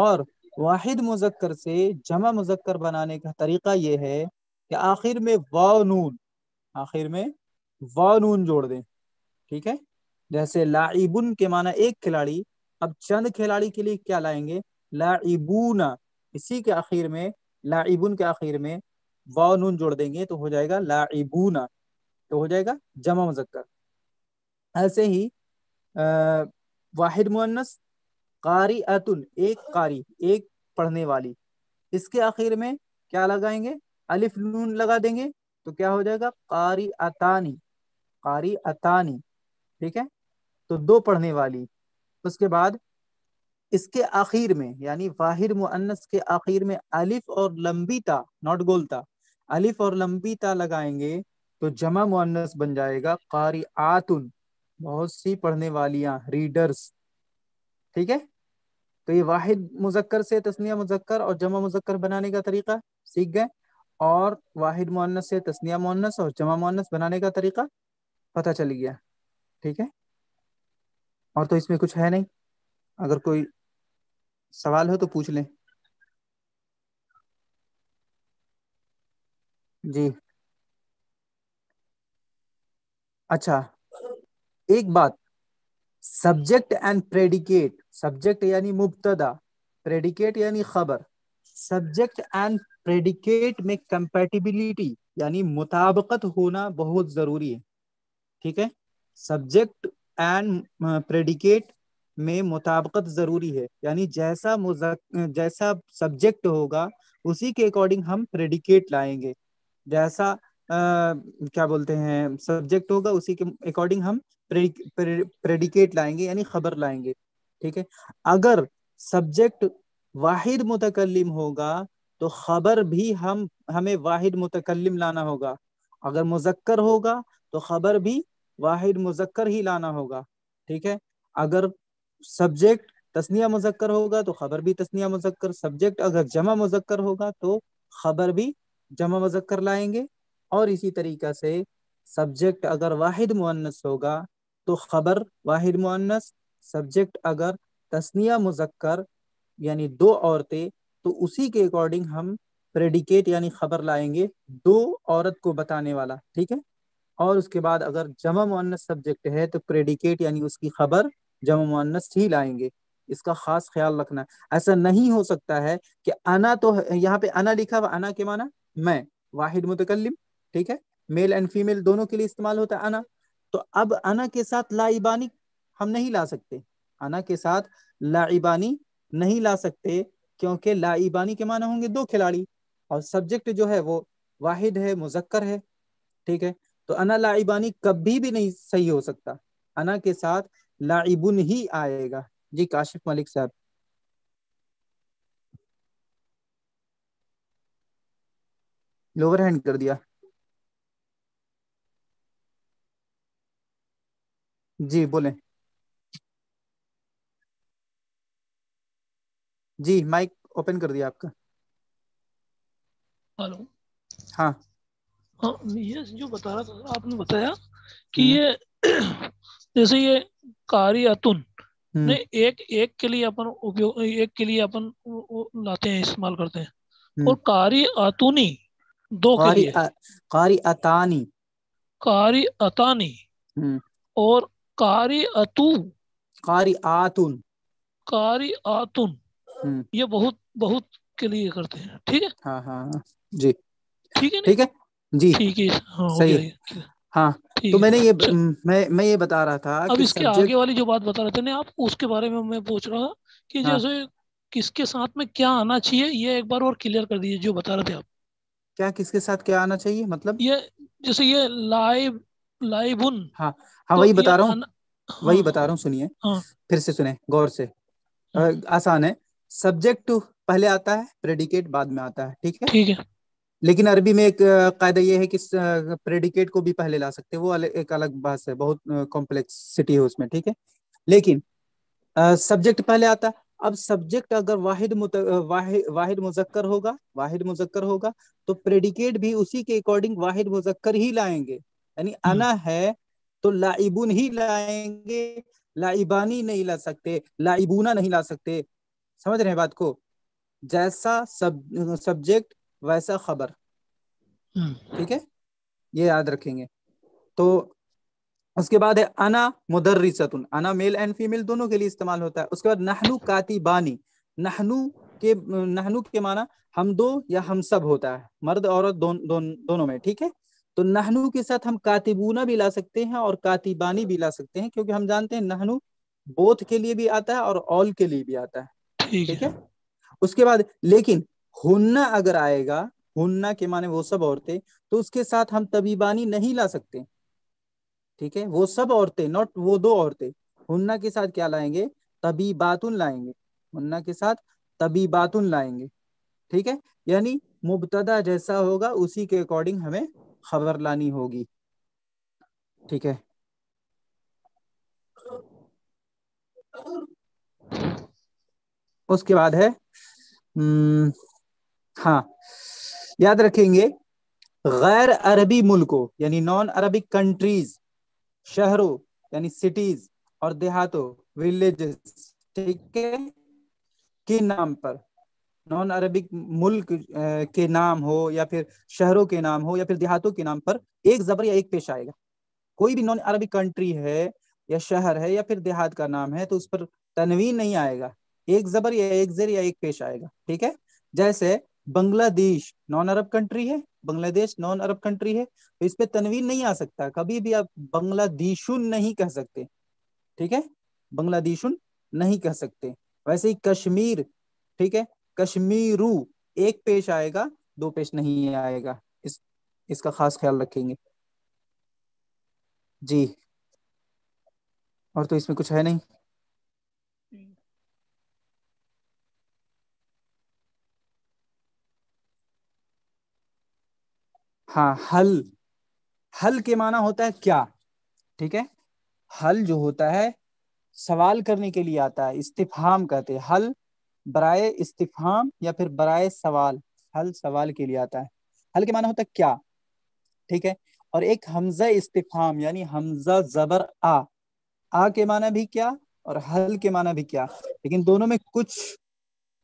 और वाहिद मुजक्कर से जमा मुजक्कर बनाने का तरीका ये है कि आखिर में वाव नून आखिर में वाव नून जोड़ दें ठीक है जैसे लाइबुन के माना एक खिलाड़ी अब चंद खिलाड़ी के लिए क्या लाएंगे लाइबूना इसी के आखिर में लाइबुन के आखिर में वाव नून जोड़ देंगे तो हो जाएगा लाइबूना तो हो जाएगा जमा मुजक्कर ऐसे ही अः वाहिद मुन्नस कारी अतुन एक कारी एक पढ़ने वाली इसके आखिर में क्या लगाएंगे अलिफ नून लगा देंगे तो क्या हो जाएगा कारी अतानी कारी अतानी ठीक है तो दो पढ़ने वाली उसके बाद इसके आखिर में यानी वाहिर मुअन्नस के आखिर में अलिफ और लंबी ता नॉट गोलता अलिफ और लंबी ता लगाएंगे तो जमा मुअन्नस बन जाएगा कारी आतुन बहुत सी पढ़ने वालियां रीडर्स ठीक है तो ये वाहिद मुजक्कर से तस्निया मुजक्कर और जमा मुजक्कर बनाने का तरीका सीख गए और वाहिद मोनस से तस्निया मुन्नस और जमा मुन्नस बनाने का तरीका पता चल गया ठीक है और तो इसमें कुछ है नहीं अगर कोई सवाल हो तो पूछ लें जी अच्छा एक बात सब्जेक्ट एंड प्रेडिकेट सब्जेक्ट यानी मुबतदा प्रेडिकेट यानी खबर सब्जेक्ट एंड प्रेडिकेट में कंपेटिबिलिटी यानी मुताबकत होना बहुत जरूरी है ठीक है सब्जेक्ट एंड प्रेडिकेट में मुताबकत जरूरी है यानी जैसा जैसा सब्जेक्ट होगा उसी के अकॉर्डिंग हम प्रेडिकेट लाएंगे जैसा आ, क्या बोलते हैं सब्जेक्ट होगा उसी के अकॉर्डिंग हम प्रेडिकेट लाएंगे यानी खबर लाएंगे ठीक है अगर सब्जेक्ट वाहिद मुतकलम होगा तो खबर भी हम हमें वाहिद मुतकलम लाना होगा अगर मुजक्कर होगा तो खबर भी वाहिद मुजक्कर ही लाना होगा ठीक है अगर सब्जेक्ट तस्निया मुजक्कर होगा तो खबर भी तस्निया मुजक्कर सब्जेक्ट अगर जमा मुजक्कर होगा तो खबर भी जमा मुजक्कर लाएंगे और इसी तरीका से सब्जेक्ट अगर वाहिद मुअन्नस होगा तो खबर वाहिद मुअन्नस सब्जेक्ट अगर तस्निया मुजक्कर यानी दो औरतें तो उसी के अकॉर्डिंग हम प्रेडिकेट यानी खबर लाएंगे दो औरत को बताने वाला ठीक है और उसके बाद अगर जमा मुअन्नस सब्जेक्ट है तो प्रेडिकेट यानी उसकी खबर जमा मुअन्नस ही लाएंगे इसका खास ख्याल रखना ऐसा नहीं हो सकता है कि अना तो यहाँ पे अना लिखा हुआ अना के माना मैं वाहिद मुतकलम ठीक है मेल एंड फीमेल दोनों के लिए इस्तेमाल होता है अना तो अब अना के साथ लाइबानी हम नहीं ला सकते अना के साथ लाइबानी नहीं ला सकते क्योंकि लाइबानी के माना होंगे दो खिलाड़ी और सब्जेक्ट जो है वो वाहिद है मुजक्कर है ठीक है तो अना लाइबानी कभी भी नहीं सही हो सकता अना के साथ लाइबुन ही आएगा जी काशिफ मलिक साहब लोअर हैंड कर दिया जी बोले जी माइक ओपन कर दिया आपका हेलो हाँ हाँ ये जो बता रहा था आपने बताया कि हम्म। ये <clears throat> जैसे ये कारी अतुन हम्म। ने एक एक के लिए अपन उपयोग एक के लिए अपन लाते हैं इस्तेमाल करते हैं हम्म। और कारी अतुनी दो कारी के लिए आ, कारी अतानी कारी अतानी और कारी अतु कारी आतुन कारी आतुन हम्म। ये बहुत बहुत के लिए करते हैं ठीक है हाँ हाँ, हाँ जी ठीक है ठीक है जी ठीक है हाँ, सही हाँ तो मैंने ये अच्छा। मैं मैं ये बता रहा था अब इसके आगे वाली जो बात बता रहे थे ना आप उसके बारे में मैं पूछ रहा कि हाँ, जैसे किसके साथ में क्या आना चाहिए ये एक बार और क्लियर कर दीजिए जो बता रहे थे आप क्या किसके साथ क्या आना चाहिए मतलब ये जैसे ये लाइव लाइबुन हाँ हाँ तो वही बता रहा हूँ वही हाँ। बता रहा हूँ सुनिए हाँ। फिर से सुने गौर से हाँ। आसान है सब्जेक्ट पहले आता है प्रेडिकेट बाद में आता है ठीक है ठीक है लेकिन अरबी में एक कायदा यह है कि प्रेडिकेट को भी पहले ला सकते हैं वो एक अलग बात है बहुत कॉम्प्लेक्सिटी है उसमें ठीक है लेकिन सब्जेक्ट पहले आता है अब सब्जेक्ट अगर वाहिद मुत, वाहि, वाहिद मुजक्कर होगा वाहिद मुजक्कर होगा तो प्रेडिकेट भी उसी के अकॉर्डिंग वाहिद मुजक्कर ही लाएंगे यानी अना हम्म। है तो लाइबुन ही लाएंगे लाइबानी नहीं ला सकते लाइबुना नहीं ला सकते समझ रहे हैं बात को जैसा सब सब्जेक्ट वैसा खबर हम्म। ठीक है ये याद रखेंगे तो उसके बाद है अना सतुन अना मेल एंड फीमेल दोनों के लिए इस्तेमाल होता है उसके बाद नहनु कातिबानी नहनू के नहनू के माना हम दो या हम सब होता है मर्द औरत दोन, दोन, दोनों में ठीक है तो नहनु के साथ हम कातिबूना भी ला सकते हैं और कातिबानी भी ला सकते हैं क्योंकि हम जानते हैं नहनु बोध के लिए भी आता है और ऑल के लिए भी आता है ठीक है उसके बाद लेकिन हुन्ना अगर आएगा हुन्ना के माने वो सब औरतें तो उसके साथ हम तबीबानी नहीं ला सकते ठीक है वो सब औरतें नॉट वो दो औरतें हुन्ना के साथ क्या लाएंगे तबीबातुन लाएंगे हुन्ना के साथ तबीबातुन लाएंगे ठीक है यानी मुबतदा जैसा होगा उसी के अकॉर्डिंग हमें खबर लानी होगी ठीक है उसके बाद है हम्म, हाँ याद रखेंगे गैर अरबी मुल्कों यानी नॉन अरबी कंट्रीज शहरों यानी सिटीज और देहातों विलेजेस ठीक है के नाम पर नॉन अरबिक मुल्क के नाम हो या फिर शहरों के नाम हो या फिर देहातों के नाम पर एक जबर या एक पेश आएगा कोई भी नॉन अरबिक कंट्री है या शहर है या फिर देहात का नाम है तो उस पर तनवीन नहीं आएगा एक जबर या एक जर या एक पेश आएगा ठीक है जैसे बांग्लादेश नॉन अरब कंट्री है बांग्लादेश नॉन अरब कंट्री है तो इस पर तनवीन नहीं आ सकता कभी भी आप बांग्लादेशुन नहीं कह सकते ठीक है बांग्लादेशुन नहीं कह सकते वैसे ही कश्मीर ठीक है कश्मीरू एक पेश आएगा दो पेश नहीं आएगा इस इसका खास ख्याल रखेंगे जी और तो इसमें कुछ है नहीं हाँ हल हल के माना होता है क्या ठीक है हल जो होता है सवाल करने के लिए आता है इस्तेफाम कहते हैं हल बराए इस्तीफाम या फिर बराए सवाल हल सवाल के लिए आता है हल के माना होता है क्या ठीक है और एक हमजा इस्तीफाम यानी हमजा जबर आ आ के माना भी क्या और हल के माना भी क्या लेकिन दोनों में कुछ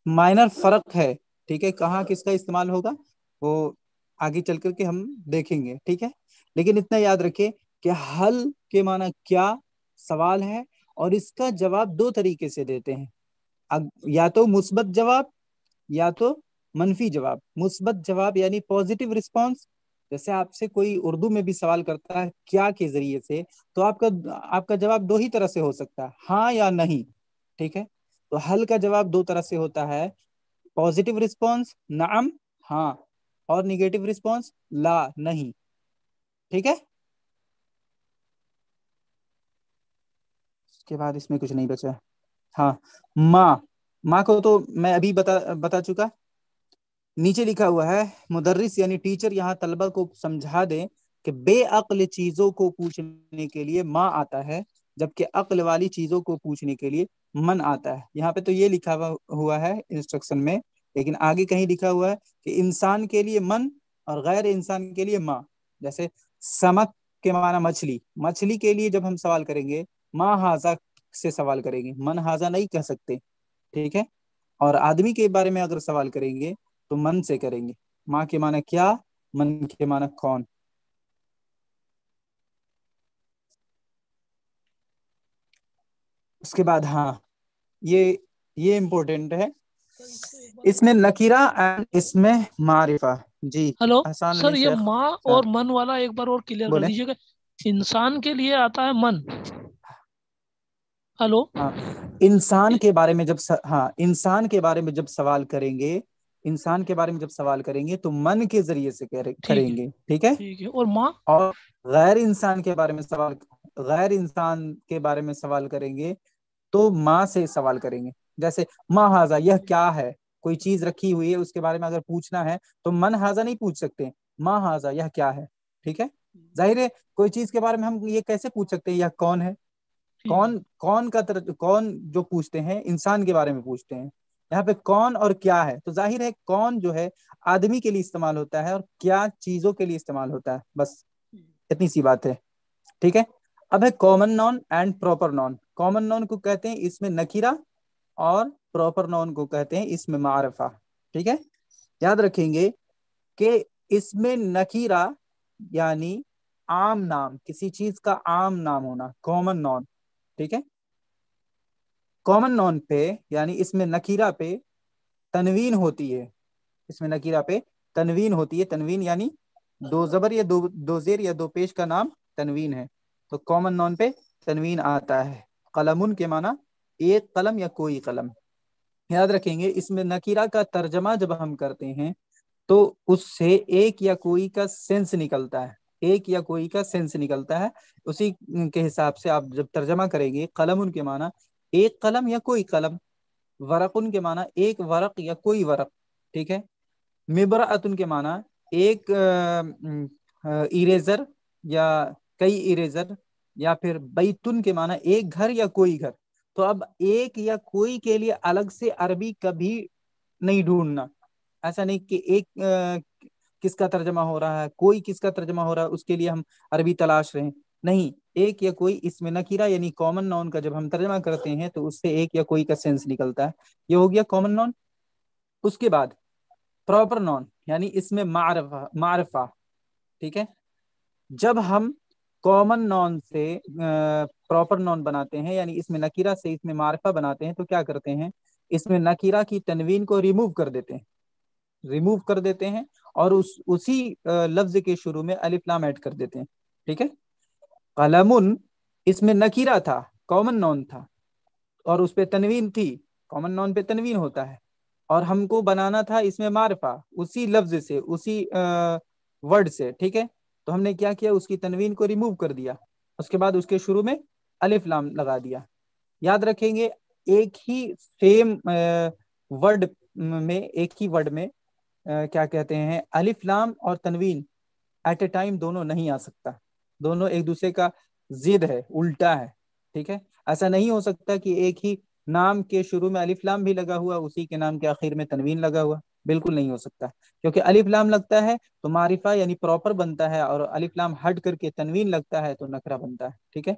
माइनर फर्क है ठीक है कहाँ किसका इस्तेमाल होगा वो आगे चल करके हम देखेंगे ठीक है लेकिन इतना याद रखिए कि हल के माना क्या सवाल है और इसका जवाब दो तरीके से देते हैं या तो मुस्बत जवाब या तो मनफी जवाब मुस्बत जवाब यानी पॉजिटिव रिस्पॉन्स जैसे आपसे कोई उर्दू में भी सवाल करता है क्या के जरिए से तो आपका आपका जवाब दो ही तरह से हो सकता है हाँ या नहीं ठीक है तो हल का जवाब दो तरह से होता है पॉजिटिव रिस्पॉन्स नाम हाँ और निगेटिव रिस्पॉन्स ला नहीं ठीक है उसके बाद इसमें कुछ नहीं बचा हाँ माँ माँ को तो मैं अभी बता बता चुका नीचे लिखा हुआ है मुदर्रिस यानी टीचर यहाँ तलबा को समझा दे कि बेअल चीजों को पूछने के लिए माँ आता है जबकि अक्ल वाली चीजों को पूछने के लिए मन आता है यहाँ पे तो ये लिखा हुआ है इंस्ट्रक्शन में लेकिन आगे कहीं लिखा हुआ है कि इंसान के लिए मन और गैर इंसान के लिए माँ जैसे समक के माना मछली मछली के लिए जब हम सवाल करेंगे माँ हाजा से सवाल करेंगे मन हाजा नहीं कह सकते ठीक है और आदमी के बारे में अगर सवाल करेंगे तो मन से करेंगे माँ के माना क्या मन के माना कौन उसके बाद हाँ ये ये इम्पोर्टेंट है इसमें नकीरा एंड इसमें मारिफा जी हेलो सर ये माँ हाँ। और मन वाला एक बार और क्लियर कर दीजिएगा इंसान के लिए आता है मन हेलो हाँ इंसान के बारे में जब स, हाँ इंसान के बारे में जब सवाल करेंगे इंसान के बारे में जब सवाल करेंगे तो मन के जरिए से करेंगे ठीक है ठीक है और माँ और गैर इंसान के बारे में सवाल गैर इंसान के बारे में सवाल करेंगे तो माँ से सवाल करेंगे जैसे माँ हाजा यह क्या है कोई चीज रखी हुई है उसके बारे में अगर पूछना है तो मन हाजा नहीं पूछ सकते माँ हाजा यह क्या है ठीक है हम्म। जाहिर है कोई चीज के बारे में हम ये कैसे पूछ सकते हैं यह कौन है कौन कौन का तर, कौन जो पूछते हैं इंसान के बारे में पूछते हैं यहाँ पे कौन और क्या है तो जाहिर है कौन जो है आदमी के लिए इस्तेमाल होता है और क्या चीजों के लिए इस्तेमाल होता है बस इतनी सी बात है ठीक है अब है common noun and proper noun common noun को कहते हैं इसमें नकीरा और प्रॉपर नॉन को कहते हैं इसमें मारफा ठीक है याद रखेंगे कि इसमें नकीरा यानी आम नाम किसी चीज का आम नाम होना कॉमन नॉन ठीक है कॉमन नॉन पे यानी इसमें नकीरा पे तनवीन होती है इसमें नकीरा पे तनवीन होती है तनवीन यानी दो जबर या दो दो जेर या दो पेश का नाम तनवीन है तो कॉमन नॉन पे तनवीन आता है कलमुन के माना एक कलम या कोई कलम याद रखेंगे इसमें नकीरा का तर्जमा जब हम करते हैं तो उससे एक या कोई का सेंस निकलता है एक या कोई का सेंस निकलता है उसी के हिसाब से आप जब तर्जमा करेंगे कलम उनके माना एक कलम या कोई कलम वरक उनके माना एक वरक या कोई वरक ठीक है मिबरात उनके माना एक इरेजर या कई इरेजर या फिर बैतुन के माना एक घर या कोई घर तो अब एक या कोई के लिए अलग से अरबी कभी नहीं ढूंढना ऐसा नहीं कि एक किसका तर्जमा हो रहा है कोई किसका तर्जमा हो रहा है उसके लिए हम अरबी तलाश रहे नहीं एक या कोई इसमें नकीरा यानी कॉमन नॉन का जब हम तर्जमा करते हैं तो उससे एक या कोई का सेंस निकलता है ये हो गया कॉमन नॉन उसके बाद प्रॉपर नॉन यानी इसमें मारफा मारफा ठीक है जब हम कॉमन नॉन से प्रॉपर नॉन बनाते हैं यानी इसमें नकीरा से इसमें मारफा बनाते हैं तो क्या करते हैं इसमें नकीरा की तनवीन को रिमूव कर देते हैं रिमूव कर देते हैं और उस उसी लफ्ज के शुरू में लाम ऐड कर देते हैं ठीक है कलमुन इसमें नकीरा था कॉमन नॉन था और उस पर तनवीन थी कॉमन नॉन पे तनवीन होता है और हमको बनाना था इसमें मारफा उसी लफ्ज से उसी वर्ड से ठीक है तो हमने क्या किया उसकी तनवीन को रिमूव कर दिया उसके बाद उसके शुरू में अलिफ लाम लगा दिया याद रखेंगे एक ही सेम वर्ड में एक ही वर्ड में क्या कहते हैं अलिफ लाम और तनवीन एट ए टाइम दोनों नहीं आ सकता दोनों एक दूसरे का जिद है उल्टा है ठीक है ऐसा नहीं हो सकता कि एक ही नाम के शुरू में अलिफ लाम भी लगा हुआ उसी के नाम के आखिर में तनवीन लगा हुआ बिल्कुल नहीं हो सकता क्योंकि अलिफ लाम लगता है तो मारिफा यानी प्रॉपर बनता है और अलिफ लाम हट करके तनवीन लगता है तो नखरा बनता है ठीक है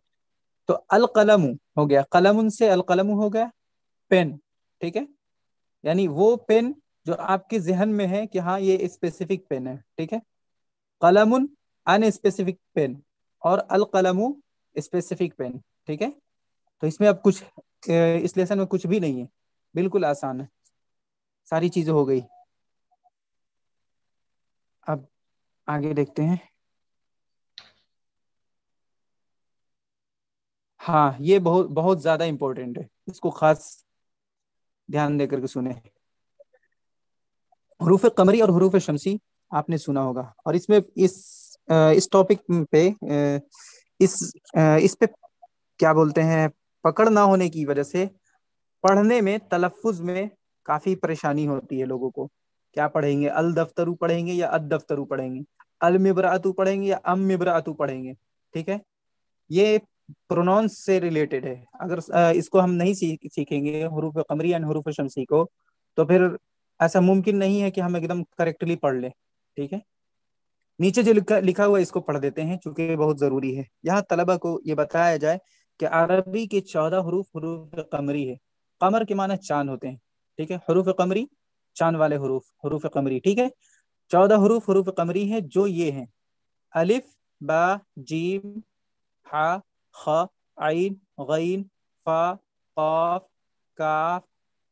तो कलम हो गया कलम अल कलम हो गया पेन ठीक है यानी वो पेन जो आपके जहन में है कि हाँ ये स्पेसिफिक पेन है ठीक है कलम अन स्पेसिफिक पेन और अल कलम स्पेसिफिक पेन ठीक है तो इसमें अब कुछ इस लेसन में कुछ भी नहीं है बिल्कुल आसान है सारी चीजें हो गई अब आगे देखते हैं हाँ ये बहुत बहुत ज्यादा इम्पोर्टेंट है इसको खास ध्यान देकर के सुने हरूफ कमरी और हरूफ शमसी आपने सुना होगा और इसमें इस इस टॉपिक पे इस इस पे क्या बोलते हैं पकड़ ना होने की वजह से पढ़ने में तलफ़ में काफ़ी परेशानी होती है लोगों को क्या पढ़ेंगे अल दफ्तरु पढ़ेंगे या अद दफ्तरू पढ़ेंगे अल मिबरातु पढ़ेंगे या अम मिबरातु पढ़ेंगे ठीक है ये प्रोनाउंस से रिलेटेड है अगर इसको हम नहीं सीखेंगे हरूफ कमरी एंड हरूफ शमसी को तो फिर ऐसा मुमकिन नहीं है कि हम एकदम करेक्टली पढ़ लें ठीक है नीचे जो लिखा, लिखा हुआ इसको पढ़ देते हैं चूंकि बहुत जरूरी है यहाँ तलबा को ये बताया जाए कि अरबी के चौदह हरूफ हरूफ कमरी है कमर के माना चांद होते हैं ठीक है हरूफ कमरी चांद वाले हरूफ हरूफ कमरी ठीक है चौदह हरूफ हरूफ कमरी है जो ये हैं अलिफ बा जीम हा ख आइन गैन फा काफ काफ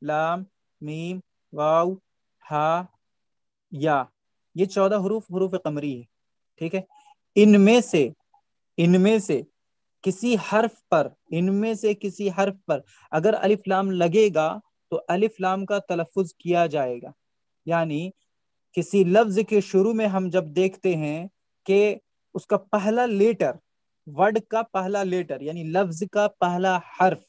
लाम मीम वाव हा या ये चौदह हरूफ हरूफ कमरी है ठीक है इनमें से इनमें से किसी हर्फ पर इनमें से किसी हर्फ पर अगर अलिफ लाम लगेगा तो अलिफ लाम का तलफुज किया जाएगा यानी किसी लफ्ज के शुरू में हम जब देखते हैं कि उसका पहला लेटर वर्ड का पहला लेटर यानी लफ्ज का पहला हर्फ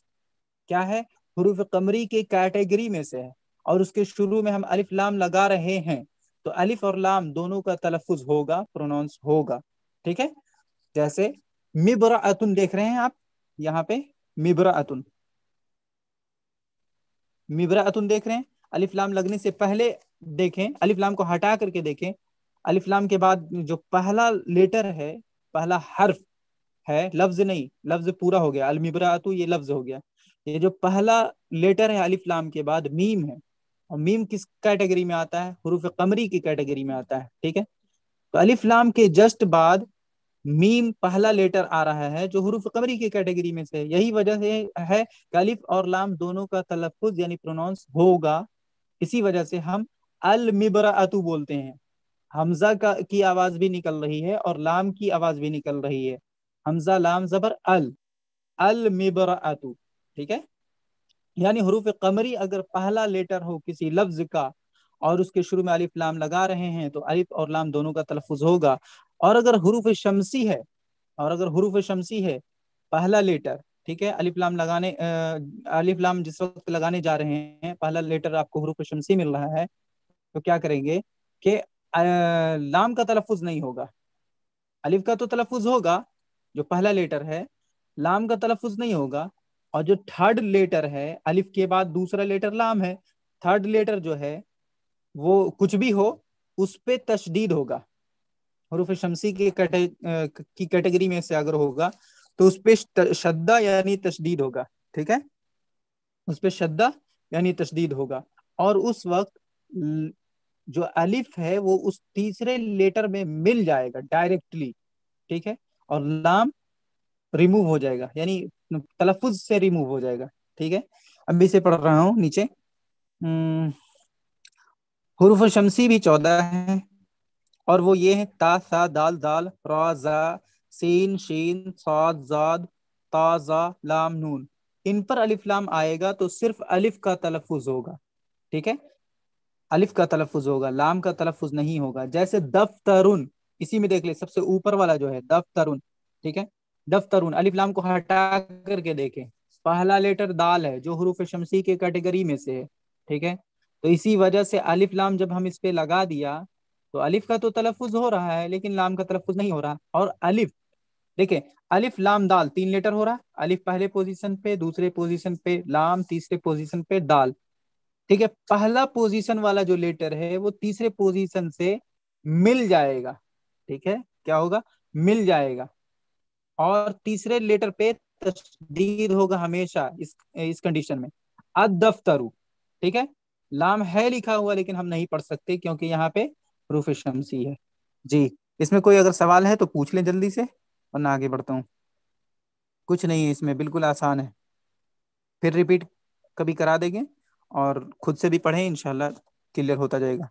क्या है हरूफ कमरी के कैटेगरी में से है और उसके शुरू में हम अलिफ लाम लगा रहे हैं तो अलिफ और लाम दोनों का तलफुज होगा प्रोनाउंस होगा ठीक है जैसे मिबरा अतुन देख रहे हैं आप यहाँ पे मिबरा अतुन मिबरा अतुन देख रहे हैं अलिफ लाम लगने से पहले देखें अलिफ लाम को हटा करके देखें अलिफ लाम के बाद जो पहला लेटर है पहला हर्फ है लफ्ज नहीं लफ्ज पूरा हो गया अलमिबरा अतु ये लफ्ज हो गया ये जो पहला लेटर है अलिफ लाम के बाद मीम है और मीम किस कैटेगरी में आता है हरूफ कमरी की कैटेगरी में आता है ठीक है तो अलिफ लाम के जस्ट बाद मीम पहला लेटर आ रहा है जो हरूफ कमरी की कैटेगरी में से यही वजह से है कि अलिफ और लाम दोनों का तलफ़ यानी प्रोनाउंस होगा इसी वजह से हम अल अतु बोलते हैं हमजा का की आवाज भी निकल रही है और लाम की आवाज भी निकल रही है हमजा लाम जबर अल अल मिबरा अतु ठीक है यानी हरूफ कमरी अगर पहला लेटर हो किसी लफ्ज का और उसके शुरू में अलिफ लाम लगा रहे हैं तो अलिफ और लाम दोनों का तलफुज होगा और अगर हरूफ शमसी है और अगर हरूफ शमसी है पहला लेटर ठीक है अलिफ लाम लगाने अलिफ लाम जिस वक्त लगाने जा रहे हैं पहला लेटर आपको हरूफ शमसी मिल रहा है तो क्या करेंगे कि लाम का तलफुज नहीं होगा अलिफ का तो तलफुज होगा जो पहला लेटर है लाम का तलफुज नहीं होगा और जो थर्ड लेटर है अलिफ के बाद दूसरा लेटर लाम है थर्ड लेटर जो है वो कुछ भी हो उस पर तशदीद होगा हरूफ शमसी के कटे, की कैटेगरी में से अगर होगा तो उस पर शद्दा यानी तशदीद होगा ठीक है उस पर शद्दा यानी तशदीद होगा और उस वक्त जो अलिफ है वो उस तीसरे लेटर में मिल जाएगा डायरेक्टली ठीक है और लाम रिमूव हो जाएगा यानी तलफ़ से रिमूव हो जाएगा ठीक है अब से पढ़ रहा हूँ नीचे हरूफ हम्म, शमसी भी चौदह है और वो ये है ता सा दाल दाल रा सीन शीन जाद ताजा लाम नून इन पर अलिफ लाम आएगा तो सिर्फ अलिफ का तलफुज होगा ठीक है अलिफ का तलफुज होगा लाम का तलफुज नहीं होगा जैसे दफ्तरुन इसी में देख ले सबसे ऊपर वाला जो है दफ्तरुन ठीक है दफ्तरून अलिफ लाम को हटा करके देखें पहला लेटर दाल है जो हरूफ शमसी के कैटेगरी में से है ठीक है तो इसी वजह से अलिफ लाम जब हम इस पे लगा दिया तो अलिफ का तो तलफुज हो रहा है लेकिन लाम का तलफुज नहीं हो रहा और अलिफ देखें अलिफ लाम दाल तीन लेटर हो रहा है अलिफ पहले पोजीशन पे दूसरे पोजीशन पे लाम तीसरे पोजीशन पे दाल ठीक है पहला पोजीशन वाला जो लेटर है वो तीसरे पोजीशन से मिल जाएगा ठीक है क्या होगा मिल जाएगा और तीसरे लेटर पे तस्दीद होगा हमेशा इस इस कंडीशन में अदफ्तरु ठीक है लाम है लिखा हुआ लेकिन हम नहीं पढ़ सकते क्योंकि यहाँ पे रूफ शमसी है जी इसमें कोई अगर सवाल है तो पूछ लें जल्दी से और ना आगे बढ़ता हूँ कुछ नहीं है इसमें बिल्कुल आसान है फिर रिपीट कभी करा देंगे और खुद से भी पढ़ें इनशाला क्लियर होता जाएगा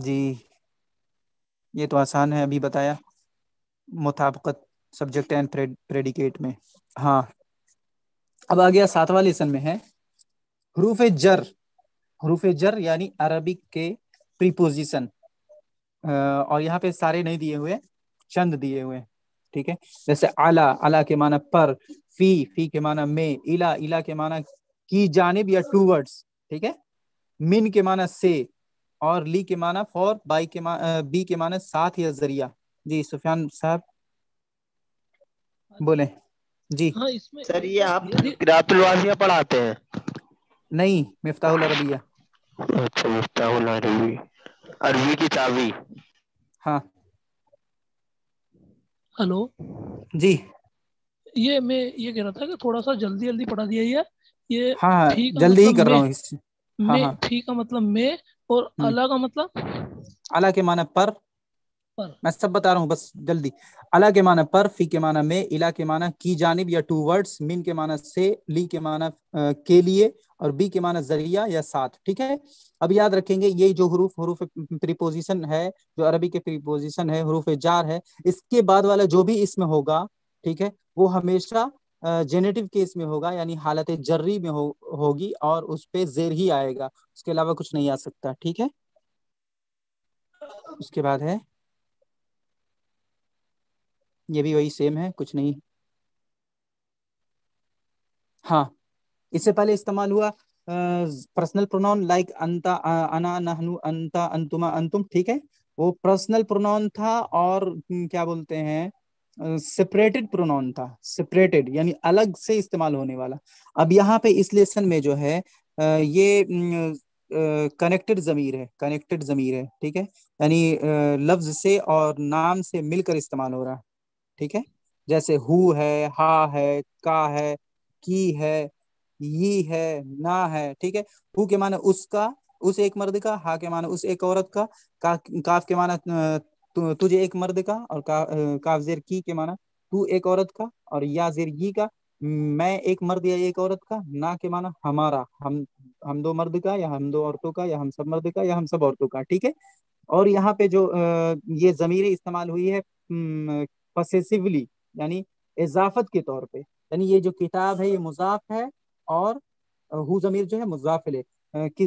जी ये तो आसान है अभी बताया मुताबकत सब्जेक्ट एंड प्रेडिकेट में हाँ अब आ गया सातवा लेसन में है हरूफ जर हरूफ जर यानी अरबिक के प्रीपोजिशन और यहाँ पे सारे नहीं दिए हुए चंद दिए हुए ठीक है जैसे आला आला के माना पर फी फी के माना में इला इला के माना की जानब या टूवर्ड्स ठीक है मिन के माना से और ली के माना फॉर बाई के मा, बी के माना साथ या जरिया जी सुफियान साहब अच्छा। बोले जी हाँ इसमें सर ये आप वाजिया पढ़ाते हैं नहीं मिफ्ताहुल अरबिया अच्छा मिफ्ताहुल अरबी अरबी की चाबी हाँ हेलो जी ये मैं ये कह रहा था कि थोड़ा सा जल्दी जल्दी पढ़ा दिया ये ये हाँ, हाँ जल्दी मतलब ही कर रहा हूँ हाँ, मैं हाँ, का मतलब मैं और हम्म। अला का मतलब अला के माना पर पर मैं सब बता रहा हूँ बस जल्दी अला के माना पर फी के माना में इला के माना की जानब या टू वर्ड्स मिन के माना से ली के माना के लिए और बी के माना जरिया या साथ ठीक है अब याद रखेंगे ये जो हरूफ हरूफ प्रीपोजिशन है जो अरबी के प्रीपोजिशन है हरूफ जार है इसके बाद वाला जो भी इसमें होगा ठीक है वो हमेशा जेनेटिव केस में होगा यानी हालत जर्री में हो, होगी और उस पर जेर ही आएगा उसके अलावा कुछ नहीं आ सकता ठीक है उसके बाद है ये भी वही सेम है कुछ नहीं हाँ इससे पहले इस्तेमाल हुआ पर्सनल प्रोनाउन लाइक अंता अना नहनु अंता अंतुमा अंतुम ठीक है वो पर्सनल प्रोनाउन था और हम्म, क्या बोलते हैं सेपरेटेड प्रोनाउन था सेपरेटेड यानी अलग से इस्तेमाल होने वाला अब यहाँ पे इस लेसन में जो है ये कनेक्टेड ज़मीर है कनेक्टेड ज़मीर है ठीक है यानी लफ्ज से और नाम से मिलकर इस्तेमाल हो रहा है ठीक है जैसे हु है हा है का है की है ये है ना है ठीक है हु के माने उसका उस एक मर्द का हा के माने उस एक औरत का काफ के माने तुझे एक मर्द का और का, का की के माना तू एक औरत का और या जेर ही का मैं एक मर्द या एक औरत का ना के माना हमारा हम हम दो मर्द का या हम दो औरतों का या हम सब मर्द का या हम सब औरतों का ठीक है और यहाँ पे जो ये जमीर इस्तेमाल हुई है पसेसिवली यानी इजाफत के तौर पे यानी ये जो किताब है ये मुजाफ है और हु जमीर जो है मुजाफिल है कि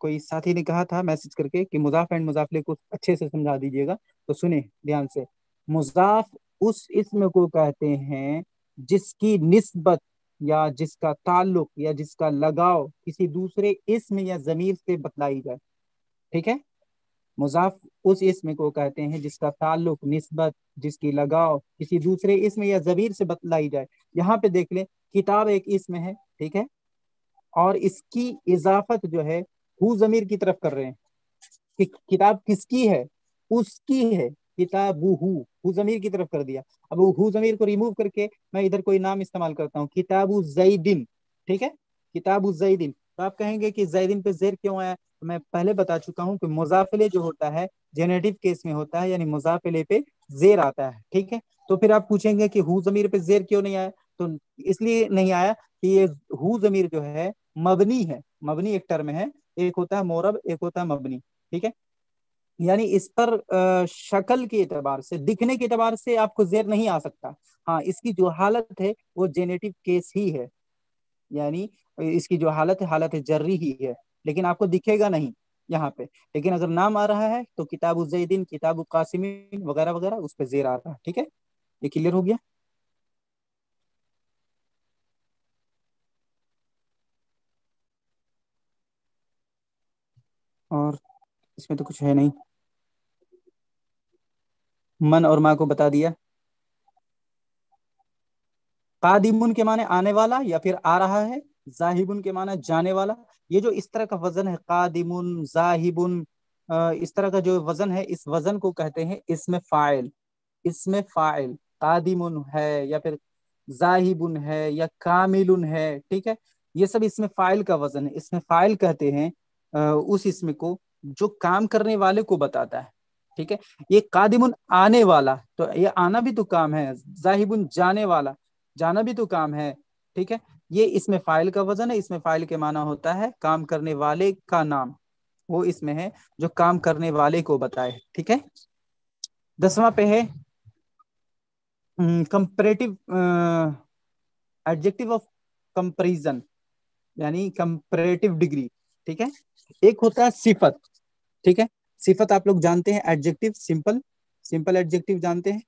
कोई साथी ने कहा था मैसेज करके कि मुजाफ एंड मुजाफले को अच्छे से समझा दीजिएगा तो सुने ध्यान से मुजाफ उस इसम को कहते हैं जिसकी नस्बत या जिसका ताल्लुक या जिसका लगाव किसी दूसरे इसम या जमीर से बतलाई जाए ठीक है मुजाफ उस इसम को कहते हैं जिसका ताल्लुक नस्बत जिसकी लगाव किसी दूसरे इसम या जमीर से बतलाई जाए यहाँ पे देख लें किताब एक इसम है ठीक है और इसकी इजाफत जो है हु जमीर की तरफ कर रहे हैं कि किताब किसकी है उसकी है किताब हु हु जमीर की तरफ कर दिया अब हु जमीर को रिमूव करके मैं इधर कोई नाम इस्तेमाल करता हूँ किताब उजैदिन ठीक है किताब उजैदिन तो आप कहेंगे कि जैदिन पे जेर क्यों आया तो मैं पहले बता चुका हूँ कि मुजाफिले जो होता है जेनेटिव केस में होता है यानी मुजाफिले पे जेर आता है ठीक है तो फिर आप पूछेंगे कि हु जमीर पे जेर क्यों नहीं आया तो इसलिए नहीं आया कि ये हु जमीर जो है मबनी है मबनी एक टर्म है एक होता है मोरब एक होता है मबनी ठीक है यानी इस पर शक्ल के एतबार से दिखने के एतबार से आपको जेर नहीं आ सकता हाँ इसकी जो हालत है वो जेनेटिव केस ही है यानी इसकी जो हालत है हालत जर्री ही है लेकिन आपको दिखेगा नहीं यहाँ पे लेकिन अगर नाम आ रहा है तो किताब उजैदीन किताब कासिमिन वगैरह वगैरह उस पर जेर आ रहा है ठीक है ये क्लियर हो गया इसमें तो कुछ है नहीं मन और माँ को बता दिया कादिमुन के माने आने वाला या फिर आ रहा है जाहिबुन के माने जाने वाला ये जो इस तरह का वजन है कादिमुन जाहिबुन इस तरह का जो वजन है इस वजन को कहते हैं इसमें फाइल इसमें फाइल कादिमुन है या फिर जाहिबुन है या कामिलुन है ठीक है ये सब इसमें फाइल का वजन है इसमें फाइल कहते हैं उस इसमें को जो काम करने वाले को बताता है ठीक है ये कादिमुन आने वाला तो ये आना भी तो काम है जाहिबुन जाने वाला जाना भी तो काम है ठीक है ये इसमें फाइल का वजन है इसमें फाइल के माना होता है काम करने वाले का नाम वो इसमें है जो काम करने वाले को बताए ठीक है दसवां पे है कंपरेटिव एडजेक्टिव ऑफ कंपेरिजन यानी कंपरेटिव डिग्री ठीक है एक होता है सिफत ठीक है सिफत आप लोग जानते हैं एडजेक्टिव सिंपल सिंपल एडजेक्टिव जानते हैं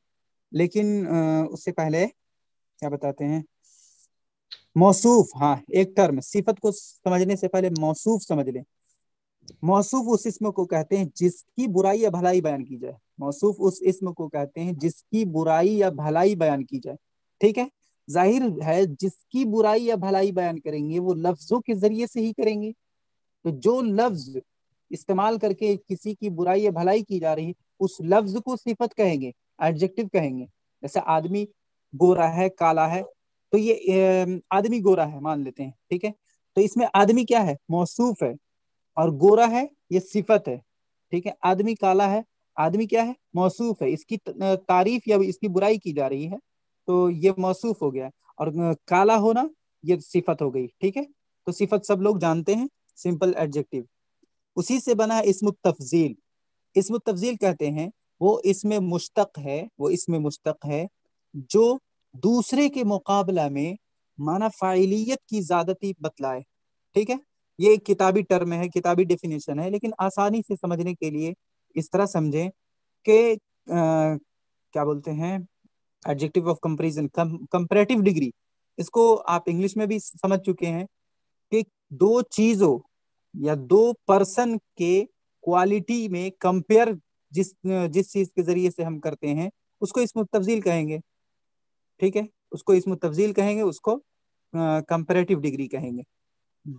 लेकिन उससे पहले क्या बताते हैं मौसूफ हाँ एक टर्म सिफत को समझने से पहले मौसूफ समझ लें मौसूफ उस इसम को कहते हैं जिसकी बुराई या भलाई बयान की जाए मौसूफ उस इसम को कहते हैं जिसकी बुराई या भलाई बयान की जाए ठीक है जाहिर है जिसकी बुराई या भलाई बयान करेंगे वो लफ्जों के जरिए से ही करेंगे तो जो लफ्ज इस्तेमाल करके किसी की बुराई या भलाई की जा रही उस लफ्ज को सिफत कहेंगे एडजेक्टिव कहेंगे जैसे आदमी गोरा है काला है तो ये आदमी गोरा है मान लेते हैं ठीक है तो इसमें आदमी क्या है मौसूफ है और गोरा है ये सिफत है ठीक है आदमी काला है आदमी क्या है मौसूफ है इसकी तारीफ या इसकी बुराई की जा रही है तो ये मौसूफ हो गया और काला होना ये सिफत हो गई ठीक है तो सिफत सब लोग जानते हैं सिंपल एडजेक्टिव उसी से बना है इसम तफजील इसम तफजील कहते हैं वो इसमें मुश्तक है वो इसमें मुश्तक है जो दूसरे के मुकाबला में माना फाइलियत की ज्यादती बतलाए ठीक है ये एक किताबी टर्म है किताबी डेफिनेशन है लेकिन आसानी से समझने के लिए इस तरह समझें कि क्या बोलते हैं adjective of comparison comparative degree इसको आप इंग्लिश में भी समझ चुके हैं कि दो चीजों या दो पर्सन के क्वालिटी में कंपेयर जिस जिस चीज के जरिए से हम करते हैं उसको इसमें तब्जील कहेंगे ठीक है उसको इसमें तब्जील कहेंगे उसको कंपेरेटिव डिग्री कहेंगे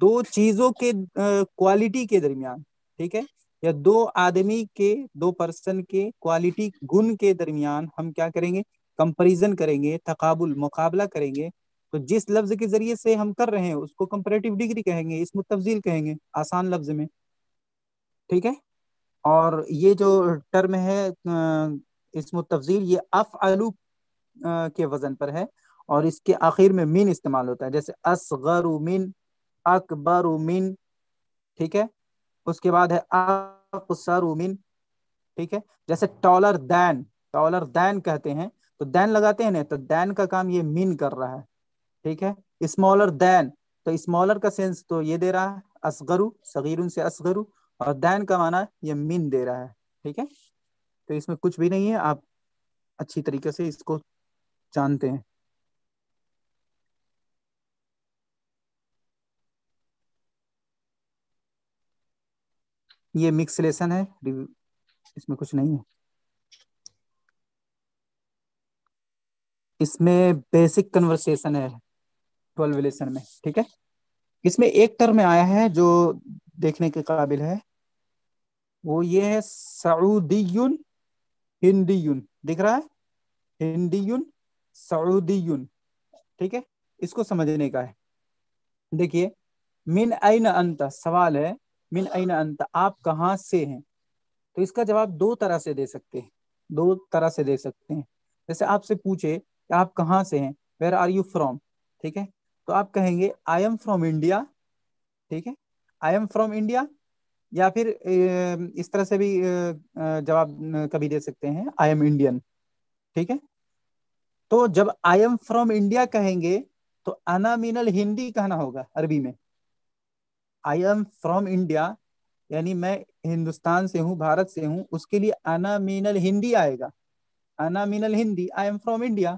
दो चीजों के क्वालिटी के दरमियान ठीक है या दो आदमी के दो पर्सन के क्वालिटी गुण के दरमियान हम क्या करेंगे कंपैरिजन करेंगे तकबुल मुकाबला करेंगे तो जिस लफ्ज के जरिए से हम कर रहे हैं उसको कंपेरेटिव डिग्री कहेंगे इसमें तफजील कहेंगे आसान लफ्ज में ठीक है और ये जो टर्म है इसमो तफजील ये अफ आलू के वजन पर है और इसके आखिर में मीन इस्तेमाल होता है जैसे असगर उमिन अकबर उमिन ठीक है उसके बाद है अकसर उमिन ठीक है जैसे टॉलर दैन टॉलर दैन कहते हैं तो दैन लगाते हैं ना तो दैन का काम ये मीन कर रहा है ठीक है स्मॉलर दैन तो स्मॉलर का सेंस तो ये दे रहा है असगरु सगीर से असगरु और दैन का माना ये मीन दे रहा है ठीक है तो इसमें कुछ भी नहीं है आप अच्छी तरीके से इसको जानते हैं ये मिक्स लेसन है इसमें कुछ नहीं है इसमें बेसिक कन्वर्सेशन है ट्वेल्व रिलेशन में ठीक है इसमें एक टर्म आया है जो देखने के काबिल है वो ये है सऊदीयुन हिंदीयुन दिख रहा है हिंदीयुन सऊदीयुन ठीक है इसको समझने का है देखिए मिन अन अंत सवाल है मिन अन अंत आप कहाँ से हैं तो इसका जवाब दो तरह से दे सकते हैं दो तरह से दे सकते हैं जैसे आपसे पूछे कि आप कहाँ से हैं वेर आर यू फ्रॉम ठीक है तो आप कहेंगे आई एम फ्रॉम इंडिया ठीक है आई एम फ्रॉम इंडिया या फिर इस तरह से भी जवाब कभी दे सकते हैं आई एम इंडियन ठीक है तो जब आई एम फ्रॉम इंडिया कहेंगे तो अनामिनल हिंदी कहना होगा अरबी में आई एम फ्रॉम इंडिया यानी मैं हिंदुस्तान से हूँ भारत से हूँ उसके लिए अनामिनल हिंदी आएगा अनामिनल Hindi I am from India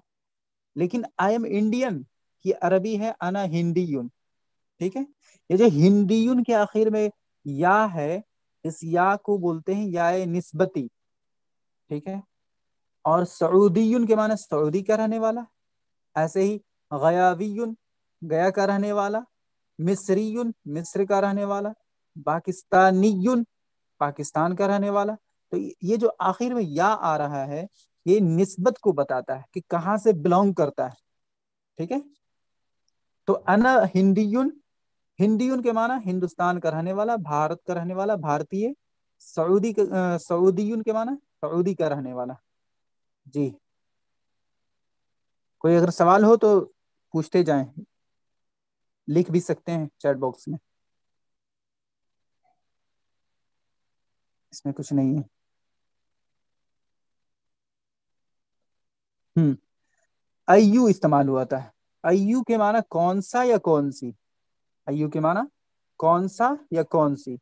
लेकिन आई एम इंडियन ये अरबी है अना हिंदी यून ठीक है ये जो हिंदी यून के आखिर में या है इस या को बोलते हैं या निस्बती ठीक है और सऊदीयुन के माने सऊदी का रहने वाला ऐसे ही गयावीयुन गया का रहने वाला मिस्रीयुन मिस्र का रहने वाला पाकिस्तानीयुन पाकिस्तान का रहने वाला तो ये जो आखिर में या आ रहा है ये निस्बत को बताता है कि कहाँ से बिलोंग करता है ठीक है तो अना हिंदीयुन हिंदीयुन के माना हिंदुस्तान का रहने वाला भारत का रहने वाला भारतीय सऊदी सऊदीयुन के माना सऊदी का रहने वाला जी कोई अगर सवाल हो तो पूछते जाए लिख भी सकते हैं चैट बॉक्स में इसमें कुछ नहीं है हम्म यू इस्तेमाल हुआ था अयु के माना कौन सा या कौन सी अयु के माना कौन सा या कौन सी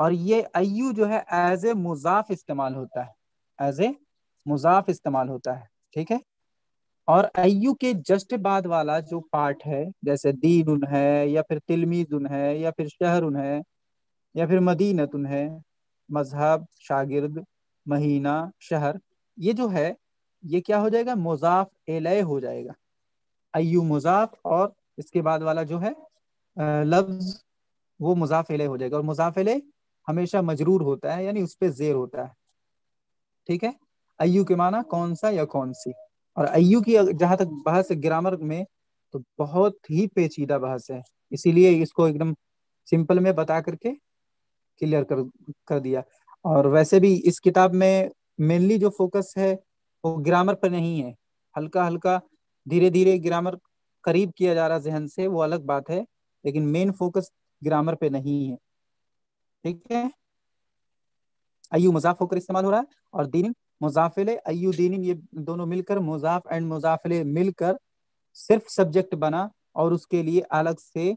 और ये अयु जो है एज ए मुजाफ इस्तेमाल होता है एज ए मुजाफ इस्तेमाल होता है ठीक है और अयु के जस्ट बाद वाला जो पार्ट है जैसे दीन उन है या फिर तिलमीज उन है या फिर शहर उन है या फिर मदीनत उन है मजहब शागिर्द महीना शहर ये जो है ये क्या हो जाएगा मुजाफ एलय हो जाएगा अयु मुजाफ और इसके बाद वाला जो है लफ्ज वो मुजाफिले हो जाएगा और मुजाफिले हमेशा मजरूर होता है यानी उस पर जेर होता है ठीक है अयु के माना कौन सा या कौन सी और अयु की जहां तक बहस ग्रामर में तो बहुत ही पेचीदा बहस है इसीलिए इसको एकदम सिंपल में बता करके क्लियर कर कर दिया और वैसे भी इस किताब में मेनली जो फोकस है वो ग्रामर पर नहीं है हल्का हल्का धीरे धीरे ग्रामर करीब किया जा रहा जहन से वो अलग बात है लेकिन मेन फोकस ग्रामर पे नहीं है ठीक है अयु मुजाफ होकर इस्तेमाल हो रहा है और दीन मुजाफिले अयु दीन ये दोनों मिलकर मुजाफ एंड मुजाफिले मिलकर सिर्फ सब्जेक्ट बना और उसके लिए अलग से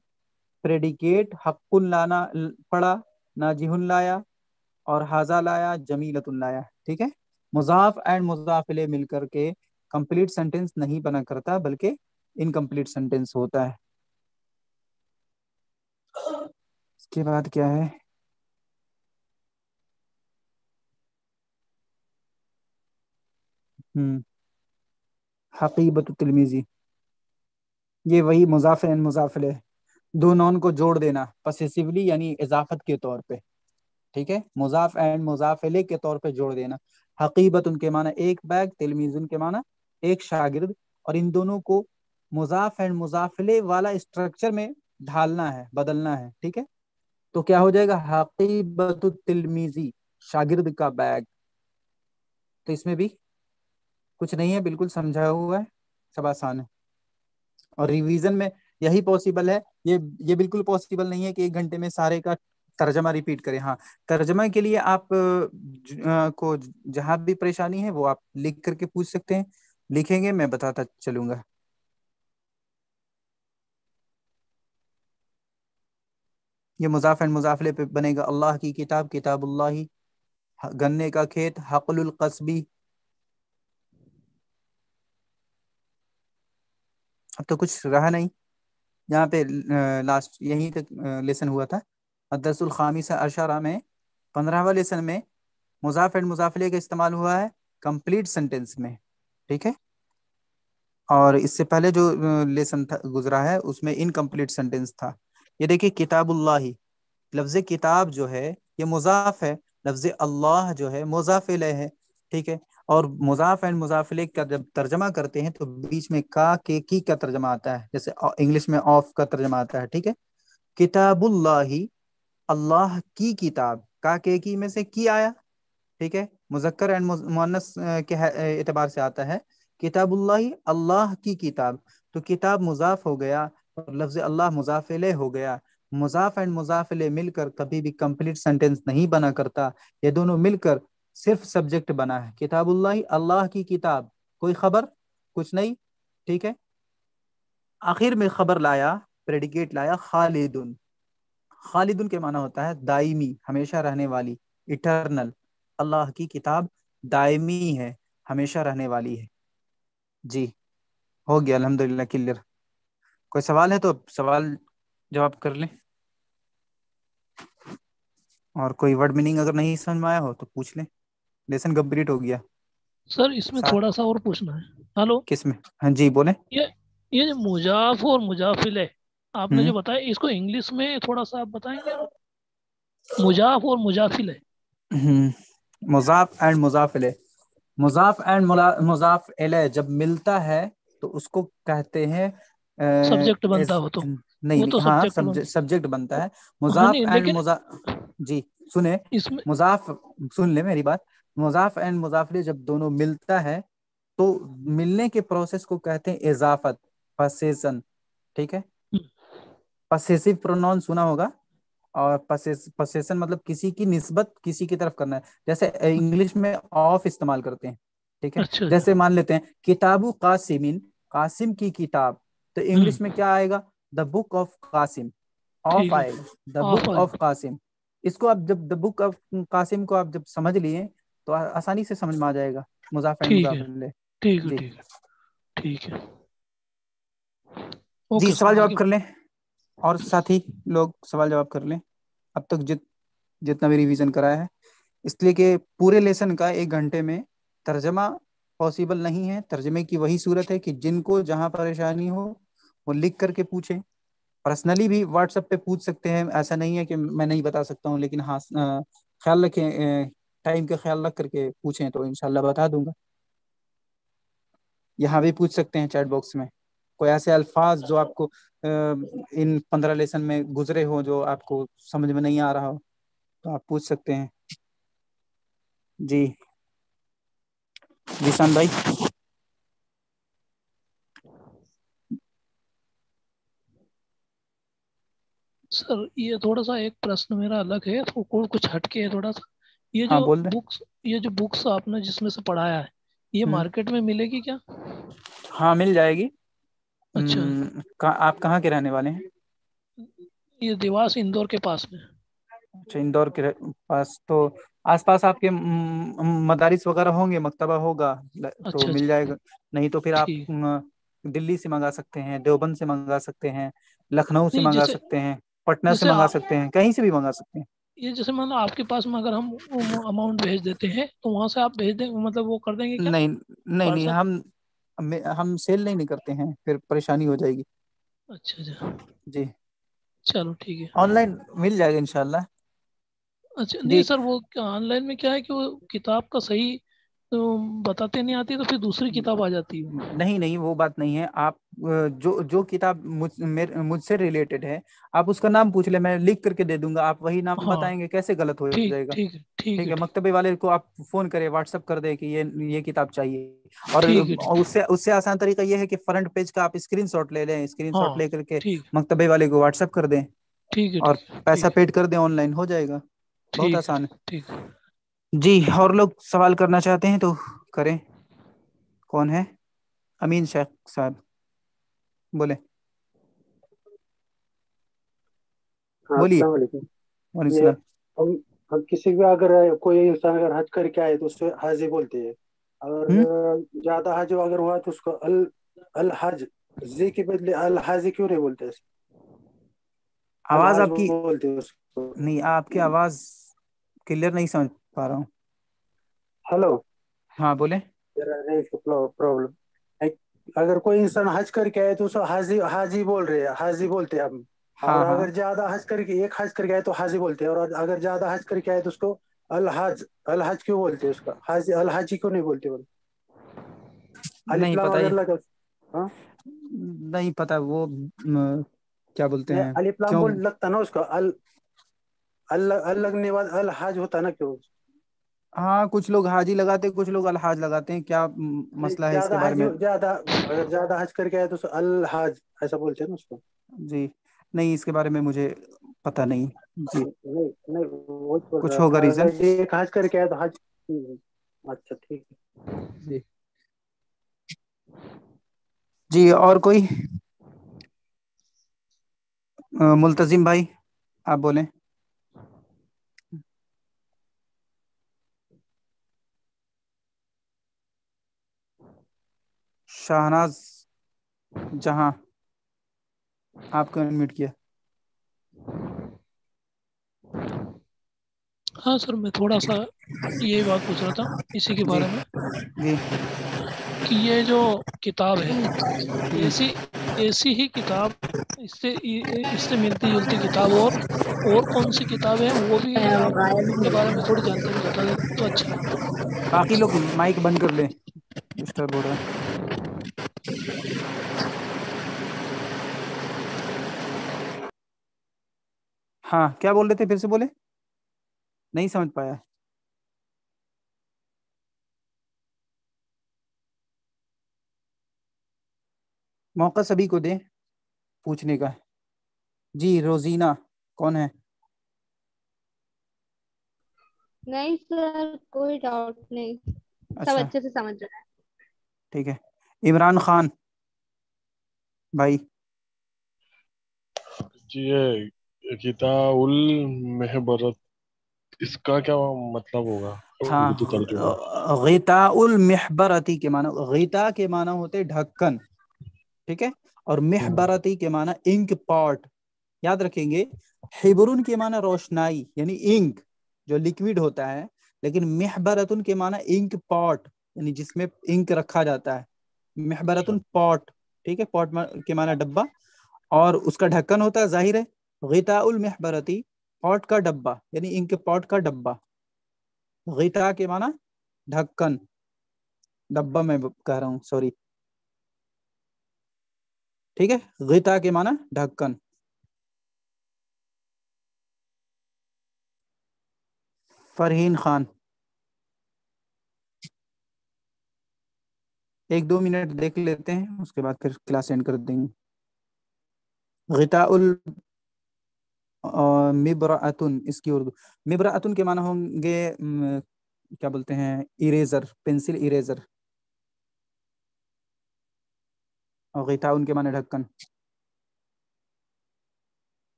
प्रेडिकेट हक्कुन लाना पड़ा नाजिहन लाया और हाजा लाया जमीलतुन लाया ठीक है मुजाफ एंड मुजाफिले मिलकर के कंप्लीट सेंटेंस नहीं बना करता बल्कि इनकम्प्लीट सेंटेंस होता है इसके बाद क्या है हम्म। हकीबत तिलमीजी ये वही मुजाफिर मुजाफिल है दो नॉन को जोड़ देना पसेसिवली यानी इजाफत के तौर पे ठीक है मुजाफ एंड मुजाफिले के तौर पे जोड़ देना हकीबत उनके माना एक बैग तिलमीज उनके माना एक शागिर्द और इन दोनों को मुजाफ एंड मुजाफिले वाला स्ट्रक्चर में ढालना है बदलना है ठीक है तो क्या हो जाएगा हाकिबतुलमिजी शागिर्द का बैग तो इसमें भी कुछ नहीं है बिल्कुल समझाया हुआ है सब आसान है और रिवीजन में यही पॉसिबल है ये ये बिल्कुल पॉसिबल नहीं है कि एक घंटे में सारे का तर्जमा रिपीट करें हाँ तर्जमा के लिए आप ज, आ, को जहां भी परेशानी है वो आप लिख करके पूछ सकते हैं लिखेंगे मैं बताता चलूंगा ये मुजाफ एंड मुजाफले पे बनेगा अल्लाह की किताब ही गन्ने का खेत हकलुल कस्बी अब तो कुछ रहा नहीं यहाँ पे लास्ट यहीं तक लेसन हुआ था अदरसुल खामिसा अशारा में पंद्रहवा लेसन में मुजाफ एंड मुजाफले का इस्तेमाल हुआ है कंप्लीट सेंटेंस में ठीक है और इससे पहले जो लेसन था गुजरा है उसमें इनकम्प्लीट सेंटेंस था ये देखिए किताबुल्ला लफ्ज किताब जो है ये मुजाफ है लफ्ज अल्लाह जो है मुजाफिल है ठीक है और मुजाफ एंड मुजाफिले का जब तर्जमा करते हैं तो बीच में का के की का तर्जमा आता है जैसे इंग्लिश में ऑफ का तर्जमा आता है ठीक है किताबुल्लाह अल्लाह की किताब का के की में से की आया ठीक है मुजक्कर एंड मुनस के एतबार से आता है किताबुल्लाह अल्लाह की किताब तो किताब मुजाफ हो गया और लफ्ज अल्लाह मुजाफिले हो गया मुजाफ एंड मुजाफिले मिलकर कभी भी कंप्लीट सेंटेंस नहीं बना करता ये दोनों मिलकर सिर्फ सब्जेक्ट बना है किताबुल्लाह अल्लाह की किताब कोई खबर कुछ नहीं ठीक है आखिर में खबर लाया प्रेडिकेट लाया खालिदुन खालिदुन के माना होता है दाइमी हमेशा रहने वाली इटरनल अल्लाह की किताब दायमी है हमेशा रहने वाली है जी हो गया अल्हम्दुलिल्लाह क्लियर कोई सवाल है तो सवाल जवाब कर लें और कोई वर्ड मीनिंग अगर नहीं समझ में आया हो तो पूछ लें लेसन कंप्लीट हो गया सर इसमें थोड़ा सा और पूछना है हेलो किस में हाँ जी बोले ये ये जो मुजाफ और मुजाफिल है आपने जो हम्म। बताया इसको इंग्लिश में थोड़ा सा आप बताएंगे मुजाफ और मुजाफिल है हम्म। मुजाफ एंड मुजाफ इले मुजाफ एंड मुजाफ इले जब मिलता है तो उसको कहते हैं सब्जेक्ट बनता हो तो नहीं वो तो हाँ सब्जेक्ट, सब्जेक्ट बनता है हाँ, मुजाफ एंड मुजाफ जी सुने मुजाफ सुन ले मेरी बात मुजाफ एंड मुजाफले जब दोनों मिलता है तो मिलने के प्रोसेस को कहते हैं इजाफत पसेसन ठीक है हम्म। पसेसिव प्रोनाउन सुना होगा और पसेशन मतलब किसी की निस्बत किसी की तरफ करना है जैसे इंग्लिश में ऑफ इस्तेमाल करते हैं ठीक है अच्छा। जैसे अच्छा। मान लेते हैं किताबु कासिमिन कासिम की किताब तो इंग्लिश हम्म। में क्या आएगा the book of Qasim of आएगा द बुक ऑफ कासिम इसको आप जब द बुक ऑफ कासिम को आप जब समझ लिए तो आसानी से समझ में आ जाएगा मुजाफर ठीक है ठीक है जी सवाल जवाब कर लें और साथी लोग सवाल जवाब कर लें अब तक जित जितना भी रिवीजन कराया है इसलिए कि पूरे लेसन का एक घंटे में तर्जमा पॉसिबल नहीं है तर्जमे की वही सूरत है कि जिनको जहाँ परेशानी हो वो लिख करके पूछें पर्सनली भी व्हाट्सएप पे पूछ सकते हैं ऐसा नहीं है कि मैं नहीं बता सकता हूँ लेकिन हाँ ख्याल रखें टाइम का ख्याल रख करके पूछें तो इनशाला बता दूंगा यहाँ भी पूछ सकते हैं चैट बॉक्स में कोई ऐसे अल्फाज जो आपको इन पंद्रह लेसन में गुजरे हो जो आपको समझ में नहीं आ रहा हो तो आप पूछ सकते हैं जी जीशान भाई सर ये थोड़ा सा एक प्रश्न मेरा अलग है तो कुछ हटके है थोड़ा सा ये हाँ, जो हाँ, बुक्स ये जो बुक्स आपने जिसमें से पढ़ाया है ये हम्म। मार्केट में मिलेगी क्या हाँ मिल जाएगी अच्छा हम्म, आप कहाँ के रहने वाले हैं ये देवास इंदौर के पास में अच्छा इंदौर के पास तो आसपास आपके मदारिस वगैरह होंगे मकतबा होगा तो अच्छा, तो मिल अच्छा। जाएगा नहीं तो फिर आप दिल्ली से मंगा सकते हैं देवबंद से मंगा सकते हैं लखनऊ से मंगा सकते हैं पटना से मंगा सकते हैं कहीं से भी मंगा सकते हैं ये जैसे मान लो आपके पास में अगर हम अमाउंट भेज देते हैं तो वहाँ से आप भेज देंगे मतलब वो कर देंगे क्या? नहीं नहीं नहीं हम हम सेल नहीं, नहीं करते हैं फिर परेशानी हो जाएगी अच्छा अच्छा जी चलो ठीक है ऑनलाइन मिल जाएगा इनशाला अच्छा नहीं सर वो ऑनलाइन में क्या है कि वो किताब का सही तो बताते नहीं आती तो फिर दूसरी हम्म। किताब आ जाती है नहीं नहीं वो बात नहीं है आप जो जो किताब मुझ मुझसे रिलेटेड है आप उसका नाम पूछ ले मैं लिख करके दे दूंगा आप वही नाम हाँ, बताएंगे कैसे गलत हो जाएगा ठीक, है मकतबे वाले को आप फोन करें व्हाट्सअप कर दे कि ये ये किताब चाहिए और उससे उससे आसान तरीका ये है कि फ्रंट पेज का आप स्क्रीन ले लें स्क्रीन शॉट ले करके मकतबे वाले को व्हाट्सअप कर दें ठीक है और पैसा पेड कर दें ऑनलाइन हो जाएगा बहुत आसान है ठीक जी और लोग सवाल करना चाहते हैं तो करें कौन है अमीन शेख साहब बोले हाँ, बोलिए हम किसी भी अगर कोई इंसान अगर हज करके आए तो उसे हाजी बोलते हैं और हम्म। ज्यादा हज अगर हुआ तो उसको अल अल हज जी के बदले अल हाजी क्यों नहीं बोलते आवाज आपकी बोलते नहीं आपकी हम्म। आवाज क्लियर नहीं समझ पा रहा हूँ हेलो हाँ बोले प्रॉब्लम अगर कोई इंसान हज करके आए तो उसको हाजी हाजी बोल रहे हैं हाजी बोलते हैं हम हाँ, और हाँ. अगर ज्यादा हज करके एक हज करके आए तो हाजी बोलते हैं और अगर ज्यादा हज करके आए तो उसको अल हज अल हज क्यों बोलते हैं उसका हाजी अल हाजी क्यों नहीं बोलते बोले नहीं पता हाँ? नहीं पता वो क्या बोलते हैं अलिफ्लाम बोल लगता ना उसका अल अल लगने बाद अल हाज होता ना क्यों हाँ कुछ लोग हाजी लगाते हैं कुछ लोग अलहाज लगाते हैं क्या मसला है इसके बारे में ज्यादा अगर ज्यादा हज करके आए तो अलहाज ऐसा बोलते हैं ना उसको जी नहीं इसके बारे में मुझे पता नहीं जी नहीं, नहीं, वो तो कुछ होगा रीजन हज करके आए तो हज अच्छा ठीक है जी जी और कोई मुल्तजिम भाई आप बोलें शाहनाज जहां आपको अनम्यूट किया हाँ सर मैं थोड़ा सा ये बात पूछ रहा था इसी के बारे में कि ये जो किताब है ऐसी ऐसी ही किताब इससे इससे मिलती जुलती किताब और और कौन सी किताब है वो भी उनके बारे में थोड़ी जानकारी बता दें तो अच्छा बाकी लोग माइक बंद कर लें हो रहा है हाँ क्या बोल रहे थे फिर से बोले नहीं समझ पाया मौका सभी को दे पूछने का जी रोजीना कौन है नहीं सर कोई डाउट नहीं अच्छा। सब अच्छे से समझ रहा है ठीक है इमरान खान भाई जी ये किताबुल महबरत इसका क्या मतलब होगा हाँ तो गीताउल महबरती के माना गीता के माना होते ढक्कन ठीक है और महबरती हम्म। के माना इंक पॉट याद रखेंगे हिबरुन के माना रोशनाई यानी इंक जो लिक्विड होता है लेकिन महबरतुन के माना इंक पॉट यानी जिसमें इंक रखा जाता है महबरतन पॉट ठीक है पॉट के माना डब्बा और उसका ढक्कन होता है जाहिर है गीता महबरती पॉट का डब्बा यानी इंक पॉट का डब्बा गीता के माना ढक्कन डब्बा मैं कह रहा हूँ सॉरी ठीक है गीता के माना ढक्कन फरहीन खान एक दो मिनट देख लेते हैं उसके बाद फिर क्लास एंड कर देंगे गिताउल मिब्रातुन इसकी उर्दू मिब्रातुन के माना होंगे क्या बोलते हैं इरेजर पेंसिल इरेजर और गिताउन के माने ढक्कन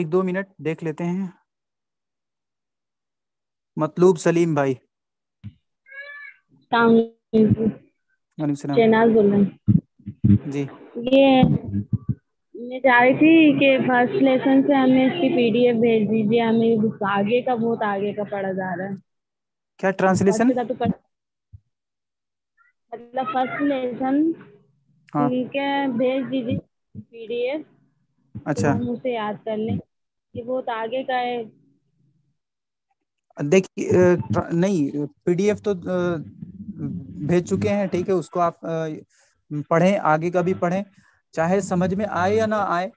एक दो मिनट देख लेते हैं मतलूब सलीम भाई जी ये मैं चाह रही थी कि फर्स्ट लेसन से हमें इसकी पीडीएफ भेज दीजिए हमें आगे का बहुत आगे का पढ़ा जा रहा है क्या ट्रांसलेशन तो मतलब फर्स्ट लेसन हाँ। ठीक है भेज दीजिए पीडीएफ अच्छा तो हम उसे याद कर लें ये बहुत आगे का है देखिए नहीं पीडीएफ तो भेज चुके हैं ठीक है उसको आप पढ़ें आगे का भी पढ़ें चाहे समझ में आए या ना आए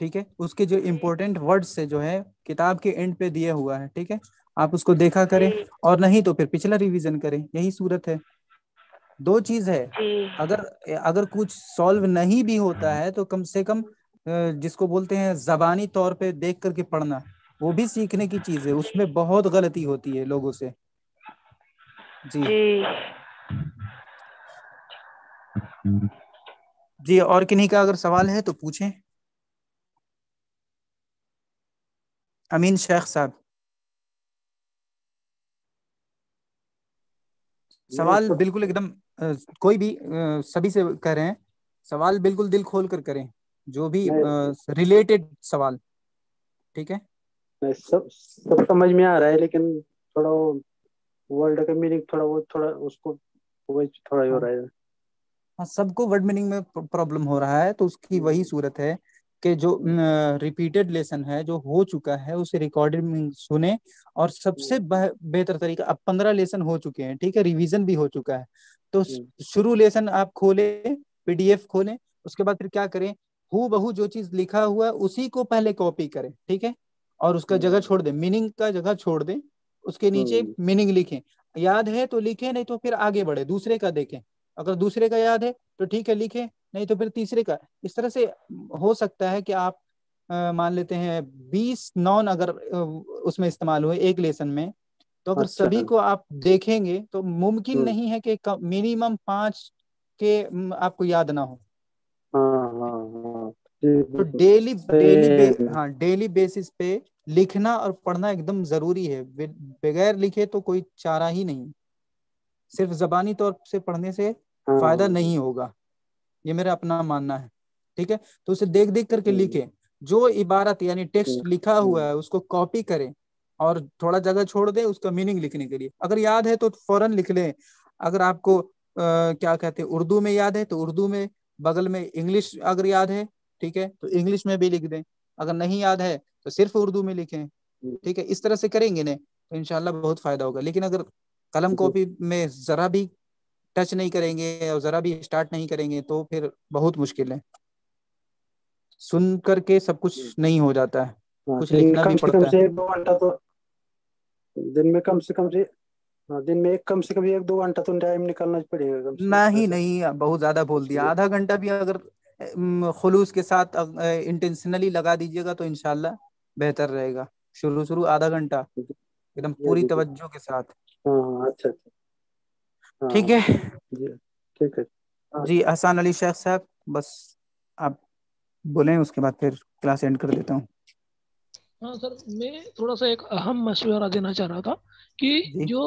ठीक है उसके जो इम्पोर्टेंट वर्ड्स से जो है किताब के एंड पे दिया हुआ है ठीक है आप उसको देखा करें और नहीं तो फिर पिछला रिवीजन करें यही सूरत है दो चीज है अगर अगर कुछ सॉल्व नहीं भी होता है तो कम से कम जिसको बोलते हैं जबानी तौर पे देख करके पढ़ना वो भी सीखने की चीज है उसमें बहुत गलती होती है लोगों से जी, जी। <laughs> जी और किन्हीं का अगर सवाल है तो पूछें अमीन शेख साहब सवाल तो- बिल्कुल एकदम कोई भी सभी से कह रहे हैं सवाल बिल्कुल दिल खोल कर करें जो भी रिलेटेड सवाल ठीक है सब सब समझ में आ रहा है लेकिन थोड़ा वर्ल्ड का मीनिंग थोड़ा वो थोड़ा उसको थोड़ा हो हाँ। रहा है हाँ सबको वर्ड मीनिंग में प्रॉब्लम हो रहा है तो उसकी वही सूरत है कि जो रिपीटेड लेसन है जो हो चुका है उसे रिकॉर्डिंग सुने और सबसे हम्म। बेहतर तरीका अब पंद्रह लेसन हो चुके हैं ठीक है रिवीजन भी हो चुका है तो हम्म। शुरू लेसन आप खोले पीडीएफ खोलें उसके बाद फिर क्या करें हु बहु जो चीज लिखा हुआ है उसी को पहले कॉपी करें ठीक है और उसका जगह हम्म। छोड़ दें मीनिंग का जगह छोड़ दें उसके नीचे मीनिंग लिखें याद है तो लिखे नहीं तो फिर आगे बढ़े दूसरे का देखें अगर दूसरे का याद है तो ठीक है लिखे नहीं तो फिर तीसरे का इस तरह से हो सकता है कि आप मान लेते हैं बीस नॉन अगर उसमें इस्तेमाल हुए एक लेसन में तो अगर अच्छा। सभी को आप देखेंगे तो मुमकिन हम्म। नहीं है कि मिनिमम पांच के आपको याद ना हो हाँ, हाँ, हाँ, तो डेली डेली हाँ डेली बेसिस पे लिखना और पढ़ना एकदम जरूरी है बगैर लिखे तो कोई चारा ही नहीं सिर्फ जबानी तौर से पढ़ने से हाँ। फायदा नहीं होगा ये मेरा अपना मानना है ठीक है तो उसे देख देख करके हम्म। लिखे जो इबारत यानी टेक्स्ट हम्म। लिखा हुआ हम्म। है उसको कॉपी करें और थोड़ा जगह छोड़ दें उसका मीनिंग लिखने के लिए अगर याद है तो फौरन लिख लें अगर आपको आ, क्या कहते हैं उर्दू में याद है तो उर्दू में बगल में इंग्लिश अगर याद है ठीक है तो इंग्लिश में भी लिख दें अगर नहीं याद है तो सिर्फ उर्दू में लिखें ठीक है इस तरह से करेंगे ना तो इनशाला बहुत फायदा होगा लेकिन अगर कलम कॉपी में जरा भी टच नहीं करेंगे और जरा भी स्टार्ट नहीं करेंगे तो फिर बहुत मुश्किल है सुन करके सब कुछ नहीं हो जाता है हाँ, कुछ तो लिखना भी पड़ता है दो घंटा तो दिन में कम से कम से हाँ, दिन में एक कम से कम एक दो घंटा तो टाइम निकालना पड़ेगा नहीं नहीं बहुत ज्यादा बोल दिया आधा घंटा भी अगर खलूस के साथ इंटेंशनली लगा दीजिएगा तो इनशाला बेहतर रहेगा शुरू शुरू आधा घंटा एकदम पूरी तवज्जो के साथ हाँ, हाँ, अच्छा अच्छा ठीक हाँ, है ठीक है जी हसान अली शेख साहब बस आप बोले उसके बाद फिर क्लास एंड कर देता हूँ हाँ सर मैं थोड़ा सा एक अहम मशवरा देना चाह रहा था कि जो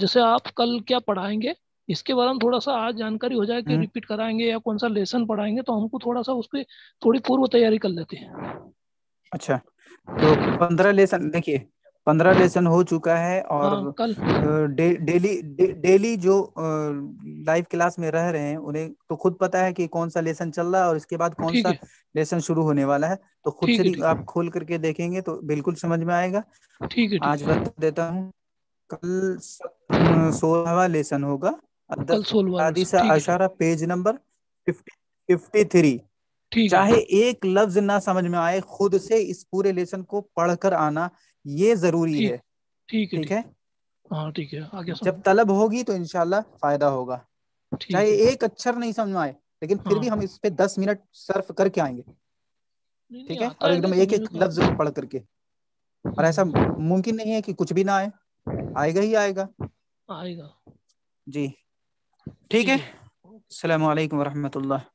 जैसे आप कल क्या पढ़ाएंगे इसके बारे में थोड़ा सा आज जानकारी हो जाए कि हम्म। रिपीट कराएंगे या कौन सा लेसन पढ़ाएंगे तो हमको थोड़ा सा उस पर थोड़ी पूर्व तैयारी कर लेते हैं अच्छा तो पंद्रह लेसन देखिए पंद्रह लेसन हो चुका है और हाँ, डे, डेली दे, डेली दे, जो लाइव क्लास में रह रहे हैं उन्हें तो खुद पता है कि कौन सा लेसन चल रहा है और इसके बाद कौन सा लेसन शुरू होने वाला है तो खुद से आप खोल करके देखेंगे तो बिल्कुल समझ में आएगा ठीक है आज बता देता हूँ कल सोलहवा लेसन होगा आदि से अशारा page number fifty fifty three चाहे एक लफ्ज ना समझ में आए खुद से इस पूरे लेसन को पढ़कर आना ये जरूरी थीक, है ठीक है ठीक है हाँ ठीक है आगे जब तलब होगी तो इनशाला फायदा होगा चाहे एक अक्षर नहीं समझ में आए लेकिन फिर भी हाँ। हम इस पे दस मिनट सर्फ करके आएंगे ठीक है और एकदम एक एक लफ्ज पढ़ करके और ऐसा मुमकिन नहीं है कि कुछ भी ना आए आएगा ही आएगा आएगा जी ठीक है असलकम वरहमतुल्लाह